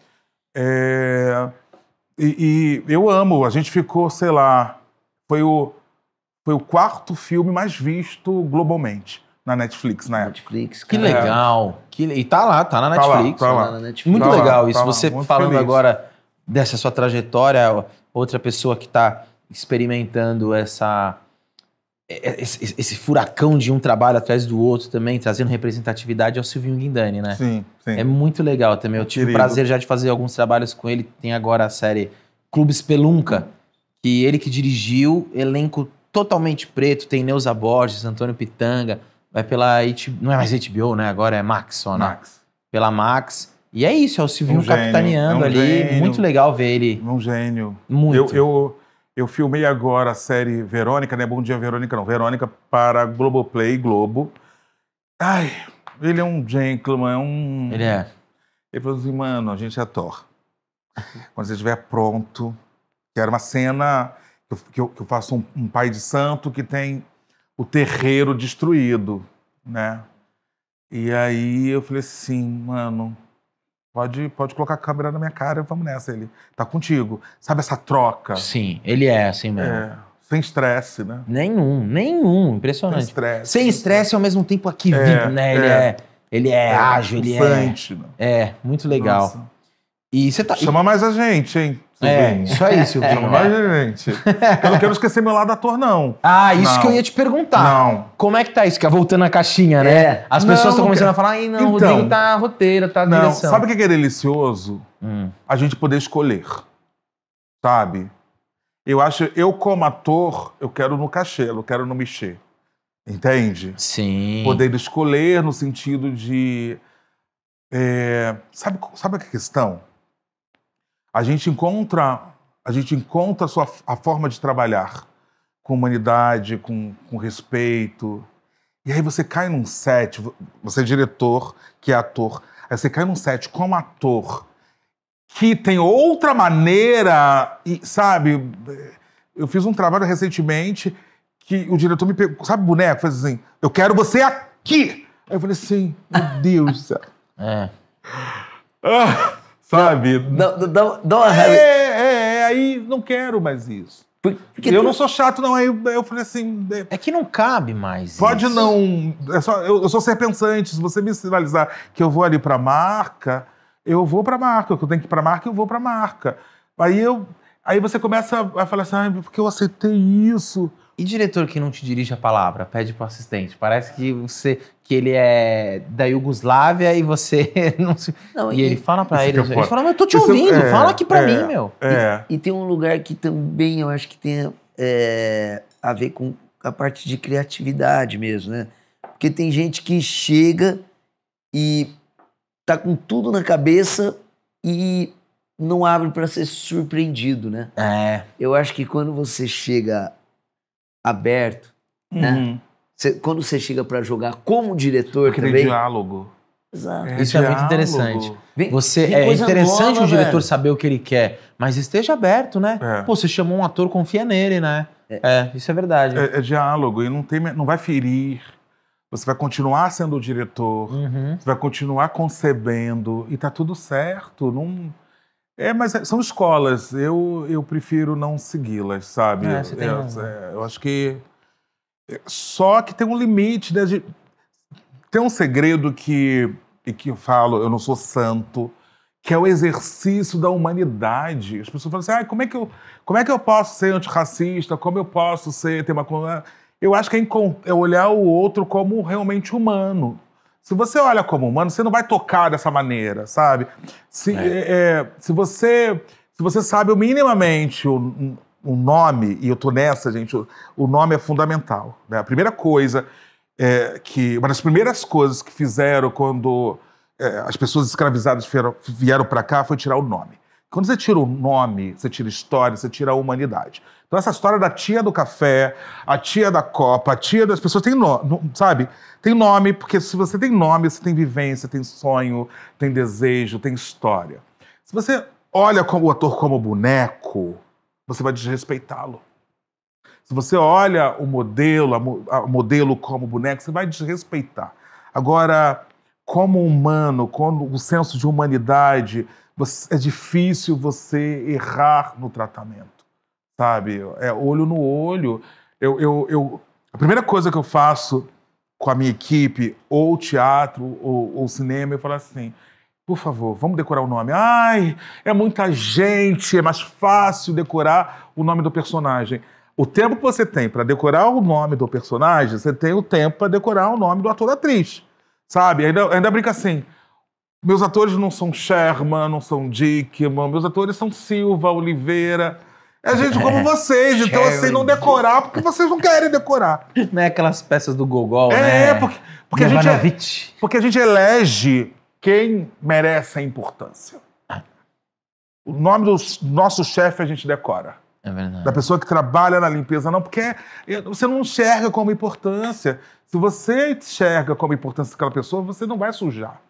é, e, e eu amo, a gente ficou, sei lá, foi o, foi o quarto filme mais visto globalmente na Netflix na época. Netflix, cara. Que legal. Que E tá lá, tá na tá Netflix. Tá lá, tá lá. Tá na Netflix. Muito tá legal isso. Tá Você falando feliz. agora dessa sua trajetória, outra pessoa que tá experimentando essa esse, esse, furacão de um trabalho atrás do outro também, trazendo representatividade ao é Silvinho Guindani, né? Sim, sim. É muito legal também. Eu tive o prazer já de fazer alguns trabalhos com ele. Tem agora a série Clube Spelunca, que ele que dirigiu, elenco totalmente preto, tem Neuza Borges, Antônio Pitanga, Vai pela It, não é mais HBO, né? Agora é Max só, né? Max. Pela Max. E é isso, é o Silvinho um capitaneando é um ali. Gênio, muito legal ver ele. Um gênio. Muito. Eu, eu, eu, filmei agora a série Verônica, né? Bom dia, Verônica, não. Verônica para Globoplay Globo. Ai, ele é um gentleman, é um. Ele é. Ele falou assim, mano, a gente é ator. Quando você estiver pronto, que era uma cena que eu, que eu, que eu faço um, um pai de santo que tem o terreiro destruído, né? E aí eu falei assim, mano, pode, pode colocar a câmera na minha cara e vamos nessa. Ele tá contigo. Sabe essa troca? Sim, ele é assim mesmo. É, sem estresse, né? Nenhum, nenhum. Impressionante. Sem estresse. Sem estresse ao mesmo tempo aqui é, vivo, né? Ele é, é ele é, é ágil, ele é. Né? É, muito legal. Nossa. E você tá. Chama mais a gente, hein? Silvinho. É, isso aí, Silvinho. Não, né? gente. Eu não quero esquecer meu lado ator, não. Ah, isso não. que eu ia te perguntar. Não. Como é que tá isso? Que é voltando a caixinha, né? É. As pessoas estão começando quero... a falar, ai, não, então, Rodrigo tá roteiro, tá não. direção. Sabe o que é delicioso? Hum. A gente poder escolher, sabe? Eu acho, eu como ator, eu quero no cachê, eu quero no mexer. Entende? Sim. Poder escolher no sentido de... É, sabe, sabe a questão? a gente encontra a gente encontra a, sua, a forma de trabalhar com humanidade, com, com respeito. E aí você cai num set, você é diretor, que é ator, aí você cai num set como ator, que tem outra maneira, e, sabe? Eu fiz um trabalho recentemente que o diretor me pegou, sabe, boneco? Fez assim: eu quero você aqui! Aí eu falei assim: meu Deus do céu. É. Ah. Sabe? Dá, dá, dá uma raiva. É, é, é, aí não quero mais isso. Porque eu tu... não sou chato, não. Aí eu falei assim. É, que não cabe mais. Pode isso. não. É só, eu, eu, sou ser pensante. Se você me sinalizar que eu vou ali pra marca, eu vou pra marca. Que eu tenho que ir pra marca, eu vou pra marca. Aí eu. Aí você começa a falar assim, ah, porque eu aceitei isso? E diretor que não te dirige a palavra, pede pro assistente. Parece que você que ele é da Iugoslávia e você não se. Não, e, e, ele fala para é ele, ele fala, mas eu tô te isso é ouvindo, é, fala aqui para é, mim, meu. É. E, e, tem um lugar que também eu acho que tem é, a ver com a parte de criatividade mesmo, né? Porque tem gente que chega e tá com tudo na cabeça e não abre para ser surpreendido, né? É. Eu acho que quando você chega aberto, né? uhum. né? Cê, quando você chega para jogar como diretor Aquele também... diálogo. Exato. É Isso diálogo. é muito interessante. Você é interessante nova, o diretor velho. saber o que ele quer, mas esteja aberto, né? É. Pô, você chamou um ator, confia nele, né? É, é isso é verdade. É, é diálogo e não tem, não vai ferir. Você vai continuar sendo o diretor, uhum. você vai continuar concebendo e tá tudo certo. Não é, mas é, são escolas. Eu, eu prefiro não segui-las, sabe? É, você tem eu, é, é, eu, acho que. Só que tem um limite, De... Tem um segredo que, e que eu falo, eu não sou santo, que é o exercício da humanidade. As pessoas falam assim: ah, como, é que eu, como é que eu posso ser antirracista? Como eu posso ser. Ter uma... Né? Eu acho que é, encont... é olhar o outro como realmente humano. Se você olha como humano, você não vai tocar dessa maneira, sabe? Se, é. é. É, se você se você sabe minimamente o, o nome, e eu tô nessa, gente, o, o nome é fundamental. Né? A primeira coisa é que. Uma das primeiras coisas que fizeram quando é, as pessoas escravizadas vieram, vieram para cá foi tirar o nome. Quando você tira o nome, você tira história, você tira a humanidade. Então, essa história da tia do café, a tia da copa, a tia das pessoas tem nome, sabe? Tem nome, porque se você tem nome, você tem vivência, tem sonho, tem desejo, tem história. Se você olha o ator como boneco, você vai desrespeitá-lo. Se você olha o modelo, o modelo como boneco, você vai desrespeitar. Agora, como humano, com o senso de humanidade, é difícil você errar no tratamento, sabe? É olho no olho. Eu, eu, eu, a primeira coisa que eu faço com a minha equipe, ou teatro, ou, ou cinema, eu falo assim, por favor, vamos decorar o nome. Ai, é muita gente, é mais fácil decorar o nome do personagem. O tempo que você tem para decorar o nome do personagem, você tem o tempo para decorar o nome do ator atriz. Sabe? Ainda, ainda brinca assim. Meus atores não são Sherman, não são Dickman, meus atores são Silva, Oliveira. É gente como é. vocês, então assim, não decorar porque vocês não querem decorar. Não é aquelas peças do Gogol, é, né? É, porque, porque, a gente, é- porque a gente elege quem merece a importância. O nome do nosso chefe a gente decora. É verdade. Da pessoa que trabalha na limpeza, não, porque é, você não enxerga como importância. Se você enxerga como importância aquela pessoa, você não vai sujar.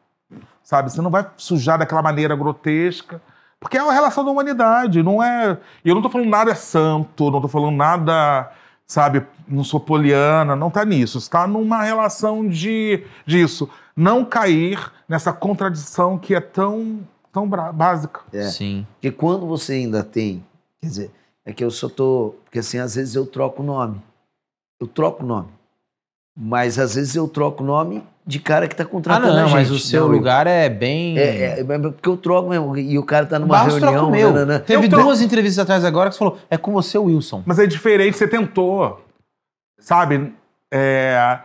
Sabe? Você não vai sujar daquela maneira grotesca, porque é uma relação da humanidade, não é. E eu não estou falando nada é santo, não estou falando nada, sabe, não sou poliana, não está nisso. Está numa relação de disso. Não cair nessa contradição que é tão, tão básica. É. Sim. Porque quando você ainda tem. Quer dizer, é que eu só tô. Porque assim, às vezes eu troco o nome. Eu troco o nome. Mas às vezes eu troco o nome de cara que está contratando ah, não, gente. mas o seu não, lugar eu... é bem... É, é, é porque eu troco mesmo, e o cara está numa Barros reunião... Troca meu. Não, não, Teve duas entrevistas atrás agora que você falou, é com você, Wilson. Mas é diferente, você tentou, sabe? É,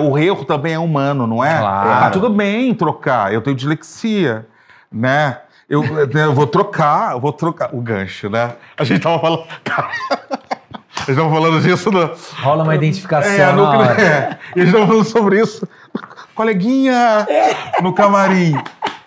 o erro também é humano, não é? Claro. Ah, tudo bem trocar, eu tenho dislexia, né? Eu, eu vou trocar, eu vou trocar o gancho, né? A gente tava falando... Tá. Eles estão falando disso. No... Né? Rola uma identificação. É, no... é. Eles estão falando sobre isso. Coleguinha no camarim.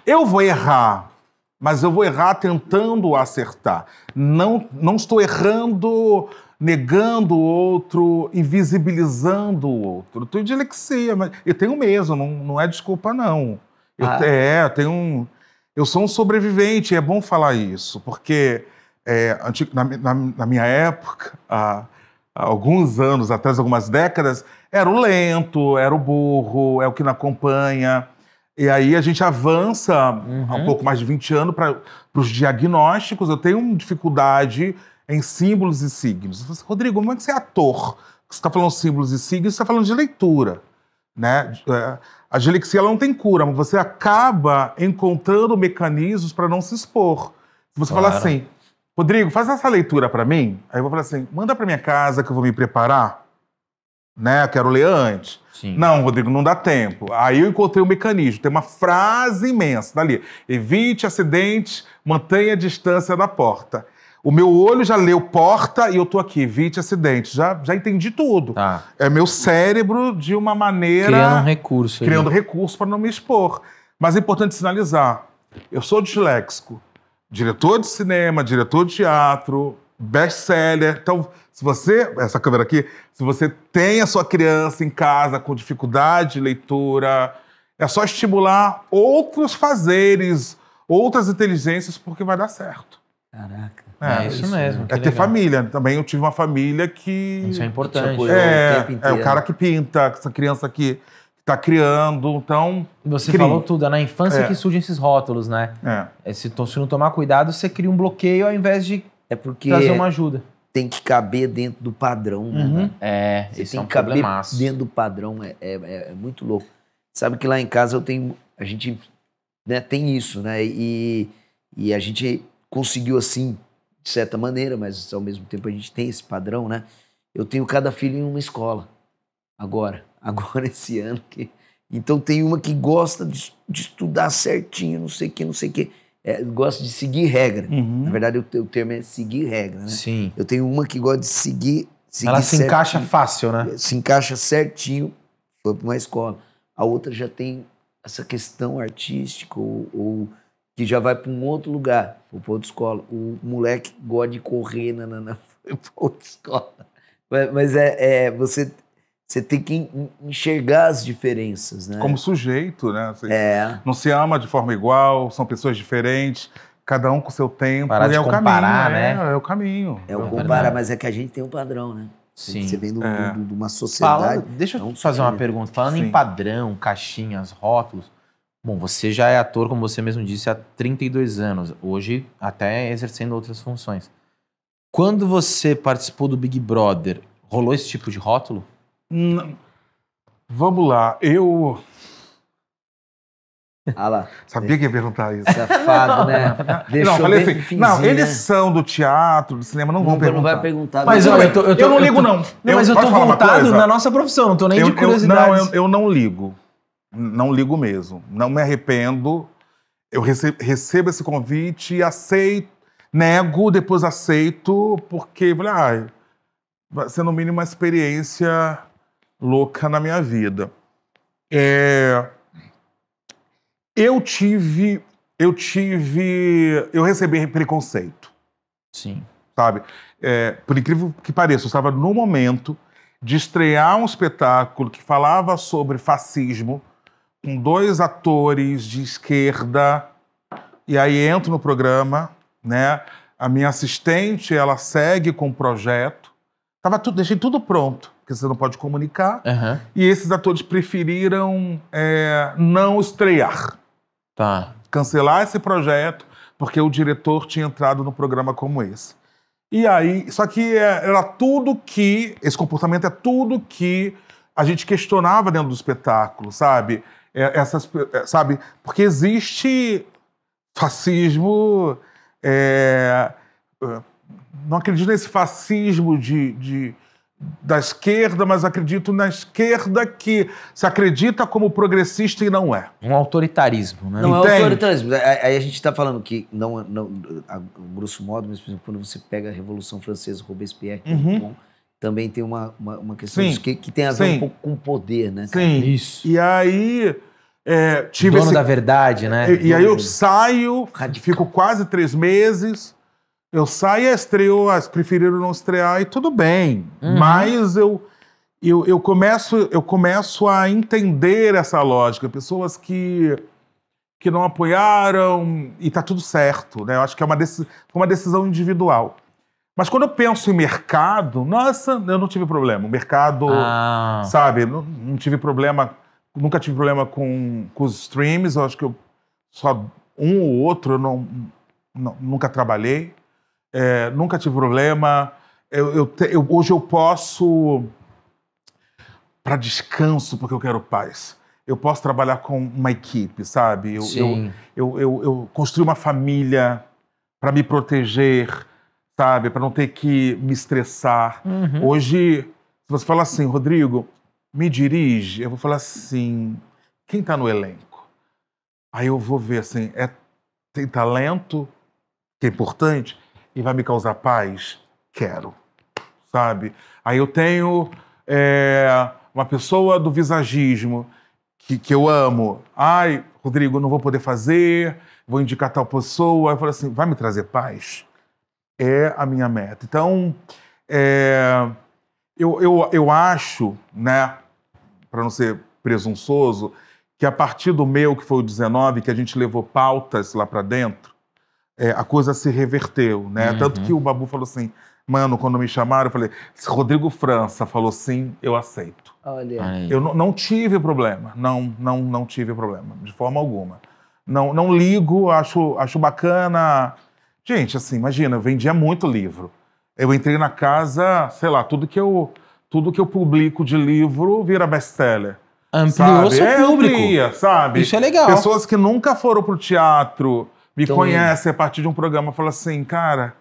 Eu vou errar, mas eu vou errar tentando acertar. Não, não estou errando negando o outro, invisibilizando o outro. Eu tenho dilexia, mas eu tenho mesmo, não, não é desculpa, não. Eu, ah. É, eu tenho um. Eu sou um sobrevivente, é bom falar isso, porque é, antigo, na, na, na, minha época, há, há, alguns anos atrás, algumas décadas, era o lento, era o burro, é o que não acompanha. E aí a gente avança uhum. há um uhum. pouco mais de 20 anos para os diagnósticos. Eu tenho dificuldade em símbolos e signos. Eu assim, Rodrigo, como é que você é ator? Você está falando símbolos e signos, você está falando de leitura. Né? É, a gilexia não tem cura, mas você acaba encontrando mecanismos para não se expor. Você claro. fala assim, Rodrigo, faz essa leitura para mim. Aí eu vou falar assim: manda para minha casa que eu vou me preparar. Né? Eu quero ler antes. Sim. Não, Rodrigo, não dá tempo. Aí eu encontrei um mecanismo. Tem uma frase imensa dali: evite acidente, mantenha a distância da porta. O meu olho já leu porta e eu tô aqui, evite acidente. Já, já entendi tudo. Tá. É meu cérebro de uma maneira. Criando um recurso. Criando aí. recurso para não me expor. Mas é importante sinalizar: eu sou disléxico diretor de cinema, diretor de teatro, best-seller. Então, se você, essa câmera aqui, se você tem a sua criança em casa com dificuldade de leitura, é só estimular outros fazeres, outras inteligências, porque vai dar certo. Caraca. É, é isso, isso mesmo. É ter legal. família. Também eu tive uma família que. Isso é importante. É, o, é o cara que pinta, essa criança aqui está criando, então. Você cria. falou tudo, é na infância é. que surgem esses rótulos, né? É. é se, se não tomar cuidado, você cria um bloqueio ao invés de é porque trazer uma ajuda. Tem que caber dentro do padrão, né? Uhum. É, é você esse tem é um que caber problemaço. dentro do padrão, é, é, é, muito louco. Sabe que lá em casa eu tenho. A gente né, tem isso, né? E, e a gente conseguiu assim, de certa maneira, mas ao mesmo tempo a gente tem esse padrão, né? Eu tenho cada filho em uma escola agora agora esse ano. Que... Então tem uma que gosta de, de estudar certinho, não sei o que, não sei o que. É, gosta de seguir regra. Uhum. Na verdade, o, o termo é seguir regra, né? Sim. Eu tenho uma que gosta de seguir. seguir Ela se certinho. encaixa fácil, né? Se encaixa certinho, foi para uma escola. A outra já tem essa questão artística ou, ou que já vai para um outro lugar, foi para outra escola. O moleque gosta de correr, na foi para outra escola. Mas, mas é, é, você você tem que enxergar as diferenças, né? Como sujeito, né? Você é. Não se ama de forma igual, são pessoas diferentes, cada um com seu tempo. Parar é de é comparar, o caminho, né? É, é o caminho. É o é comparar, mas é que a gente tem um padrão, né? Sim. Você vem é. de uma sociedade. Fala, deixa eu te fazer uma pergunta. Falando Sim. em padrão, caixinhas, rótulos. Bom, você já é ator, como você mesmo disse, há 32 anos. Hoje, até exercendo outras funções. Quando você participou do Big Brother, rolou esse tipo de rótulo? Não. Vamos lá, eu. Ah lá. Sabia que ia perguntar isso. Safado, é né? Deixou assim, não, falei assim, finzinho, não, eles né? são do teatro, do cinema, não, não vão perguntar. Não vai perguntar. Mas eu, tô, eu, tô, eu não ligo, não. Mas eu tô voltado na nossa profissão, não tô nem de curiosidade. não, eu, não ligo. Não ligo mesmo. Não me arrependo. Eu recebo, recebo esse convite e aceito, nego, depois aceito, porque, ah, vai ser no mínimo uma experiência louca na minha vida. É... Eu tive. Eu tive. Eu recebi preconceito. Sim. Sabe? É, por incrível que pareça, eu estava no momento de estrear um espetáculo que falava sobre fascismo, com dois atores de esquerda. E aí entro no programa, né? A minha assistente, ela segue com o projeto. Tava tudo, deixei tudo pronto porque você não pode comunicar. Uhum. E esses atores preferiram é, não estrear. Tá. Cancelar esse projeto, porque o diretor tinha entrado no programa como esse. E aí, só que é, era tudo que. Esse comportamento é tudo que a gente questionava dentro do espetáculo, sabe? É, essas, é, sabe? Porque existe fascismo. É, não acredito nesse fascismo de, de da esquerda, mas acredito na esquerda que se acredita como progressista e não é. Um autoritarismo, né? Não é Entende? é autoritarismo. É, aí a gente está falando que, não, não, a, grosso modo, mas, por exemplo, quando você pega a Revolução Francesa, Robespierre, é uhum. também tem uma, uma, uma questão que, que, tem a ver Sim. um pouco com poder, né? Sim. Isso. E aí... É, tive Dono esse... da verdade, né? E, e aí eu saio, Radical. fico quase três meses eu saio e as preferiram não estrear e tudo bem. Uhum. Mas eu, eu, eu, começo, eu começo a entender essa lógica. Pessoas que, que não apoiaram e tá tudo certo. Né? Eu acho que é uma, deci uma decisão individual. Mas quando eu penso em mercado, nossa, eu não tive problema. O mercado, ah. sabe, não, não, tive problema, nunca tive problema com, com os streams. Eu acho que eu, só um ou outro eu não, não nunca trabalhei é, nunca tive problema. Eu, eu, eu, hoje eu posso, para descanso, porque eu quero paz, eu posso trabalhar com uma equipe, sabe? Eu, Sim. eu, eu, eu construí uma família para me proteger, sabe? Para não ter que me estressar. Uhum. Hoje, se você falar assim, Rodrigo, me dirige, eu vou falar assim, quem está no elenco? Aí eu vou ver assim, é, tem talento, que é importante, e vai me causar paz? Quero, sabe? Aí eu tenho é, uma pessoa do visagismo que, que eu amo. Ai, Rodrigo, não vou poder fazer, vou indicar tal pessoa. Eu falo assim, vai me trazer paz? É a minha meta. Então, é, eu, eu, eu acho, né, para não ser presunçoso, que a partir do meu, que foi o 19, que a gente levou pautas lá para dentro, é, a coisa se reverteu, né? Uhum. Tanto que o Babu falou assim, mano, quando me chamaram, eu falei, se Rodrigo França falou sim, eu aceito. Olha. Aí. Eu não tive problema, não, não, não tive problema, de forma alguma. Não, não ligo, acho, acho bacana. Gente, assim, imagina, eu vendia muito livro. Eu entrei na casa, sei lá, tudo que eu, tudo que eu publico de livro vira best-seller. Ampliou sabe? seu é, público. Amplia, sabe? Isso é legal. Pessoas que nunca foram pro teatro, me então, conhece a partir de um programa, fala assim, cara,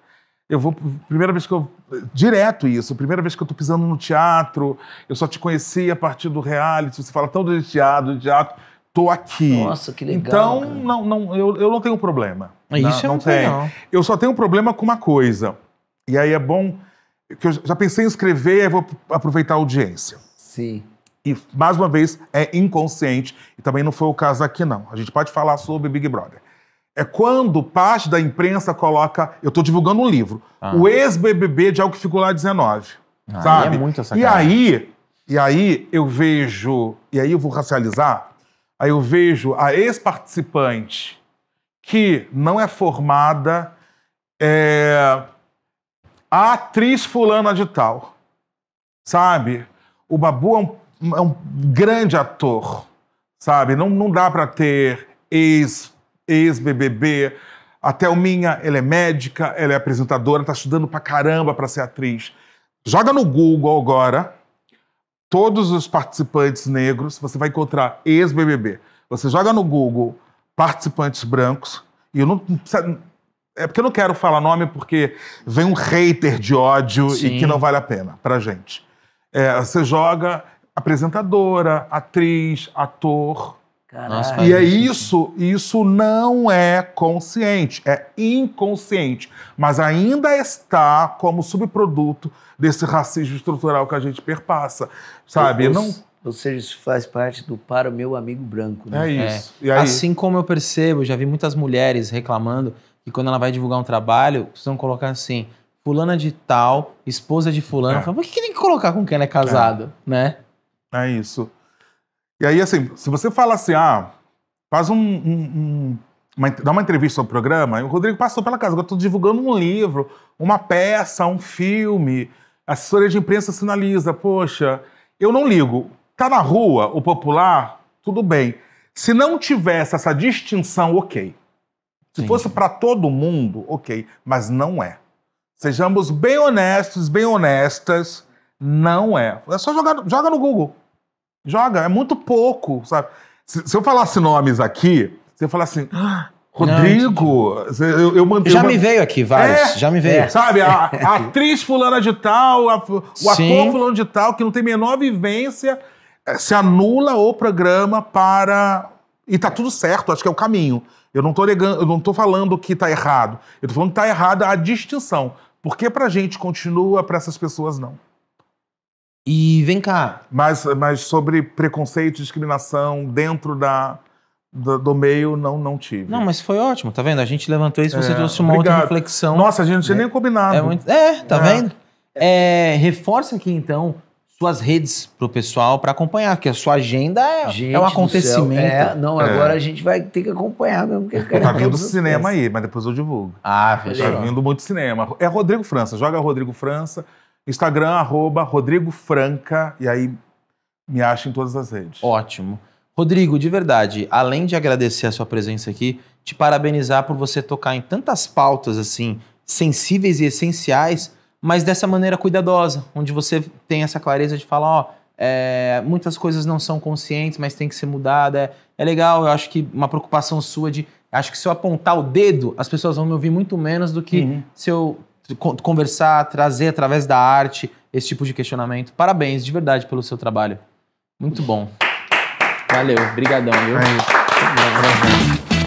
eu vou. Primeira vez que eu. Direto isso, primeira vez que eu tô pisando no teatro, eu só te conheci a partir do reality, você fala tão de teatro, de teatro, tô aqui. Nossa, que legal. Então, cara. não, não, eu, eu não tenho problema. Isso não, é não tenho. Eu só tenho um problema com uma coisa. E aí é bom. que Eu já pensei em escrever, aí vou aproveitar a audiência. Sim. E, mais uma vez, é inconsciente. E também não foi o caso aqui, não. A gente pode falar sobre Big Brother. É quando parte da imprensa coloca. Eu estou divulgando um livro. Ah. O ex-BBB de algo que ficou lá 19. Ah, sabe? É muito e aí, e aí eu vejo. E aí eu vou racializar. Aí eu vejo a ex-participante que não é formada. É, a atriz fulana de tal. Sabe? O Babu é um, é um grande ator, sabe? Não, não dá para ter ex ex-BBB. A Thelminha, ela é médica, ela é apresentadora, tá estudando pra caramba pra ser atriz. Joga no Google agora todos os participantes negros, você vai encontrar ex-BBB. Você joga no Google participantes brancos, e eu não. É porque eu não quero falar nome, porque vem um hater de ódio Sim. e que não vale a pena pra gente. É, você joga apresentadora, atriz, ator, e é isso, isso não é consciente, é inconsciente, mas ainda está como subproduto desse racismo estrutural que a gente perpassa, sabe? Eu, eu, não... Ou seja, isso faz parte do para o meu amigo branco. Né? É, é. isso. É. Assim como eu percebo, já vi muitas mulheres reclamando que quando ela vai divulgar um trabalho, precisam colocar assim, fulana de tal, esposa de fulano. É. Fala, por que, que tem que colocar com quem ela é casado, é. né? É isso. E aí, assim, se você fala assim, ah, faz um. um, um uma, dá uma entrevista ao programa, e o Rodrigo passou pela casa, agora estou divulgando um livro, uma peça, um filme. A assessoria de imprensa sinaliza, poxa, eu não ligo. Tá na rua, o popular, tudo bem. Se não tivesse essa distinção, ok. Se Sim. fosse para todo mundo, ok, mas não é. Sejamos bem honestos, bem honestas, não é. É só jogar, joga no Google. Joga, é muito pouco, sabe? Se, se eu falasse nomes aqui, você falar assim, ah, Rodrigo, não, eu, eu mantenho. Já uma... me veio aqui, vários. É, já me veio. É, sabe, a, a, atriz fulana de tal, a, o Sim. ator fulano de tal, que não tem menor vivência, eh, se anula o programa para. E tá tudo certo, acho que é o caminho. Eu não tô negando, eu não tô falando que tá errado. Eu tô falando que tá errada a distinção. Por que pra gente continua, para essas pessoas não? E vem cá. Mas, mas sobre preconceito e discriminação dentro da, do, do, meio, não, não tive. Não, mas foi ótimo, tá vendo? A gente levantou isso, você é, trouxe uma obrigado. outra reflexão. Nossa, a gente não tinha é, nem combinado. É, muito, é tá é. vendo? É, reforça aqui então suas redes pro pessoal para acompanhar, porque a sua agenda é, gente é um acontecimento. É, não, agora é. a gente vai ter que acompanhar mesmo. eu tá vindo do cinema aí, mas depois eu divulgo. Ah, fechou. Tá vindo muito cinema. É Rodrigo França, joga Rodrigo França. Instagram, arroba Rodrigo Franca, e aí me acha em todas as redes. Ótimo. Rodrigo, de verdade, além de agradecer a sua presença aqui, te parabenizar por você tocar em tantas pautas assim sensíveis e essenciais, mas dessa maneira cuidadosa, onde você tem essa clareza de falar, ó, é, muitas coisas não são conscientes, mas tem que ser mudada. É, é legal, eu acho que uma preocupação sua de Acho que se eu apontar o dedo, as pessoas vão me ouvir muito menos do que uhum. se eu conversar, trazer através da arte esse tipo de questionamento. Parabéns de verdade pelo seu trabalho. Muito bom. Valeu, brigadão, viu? É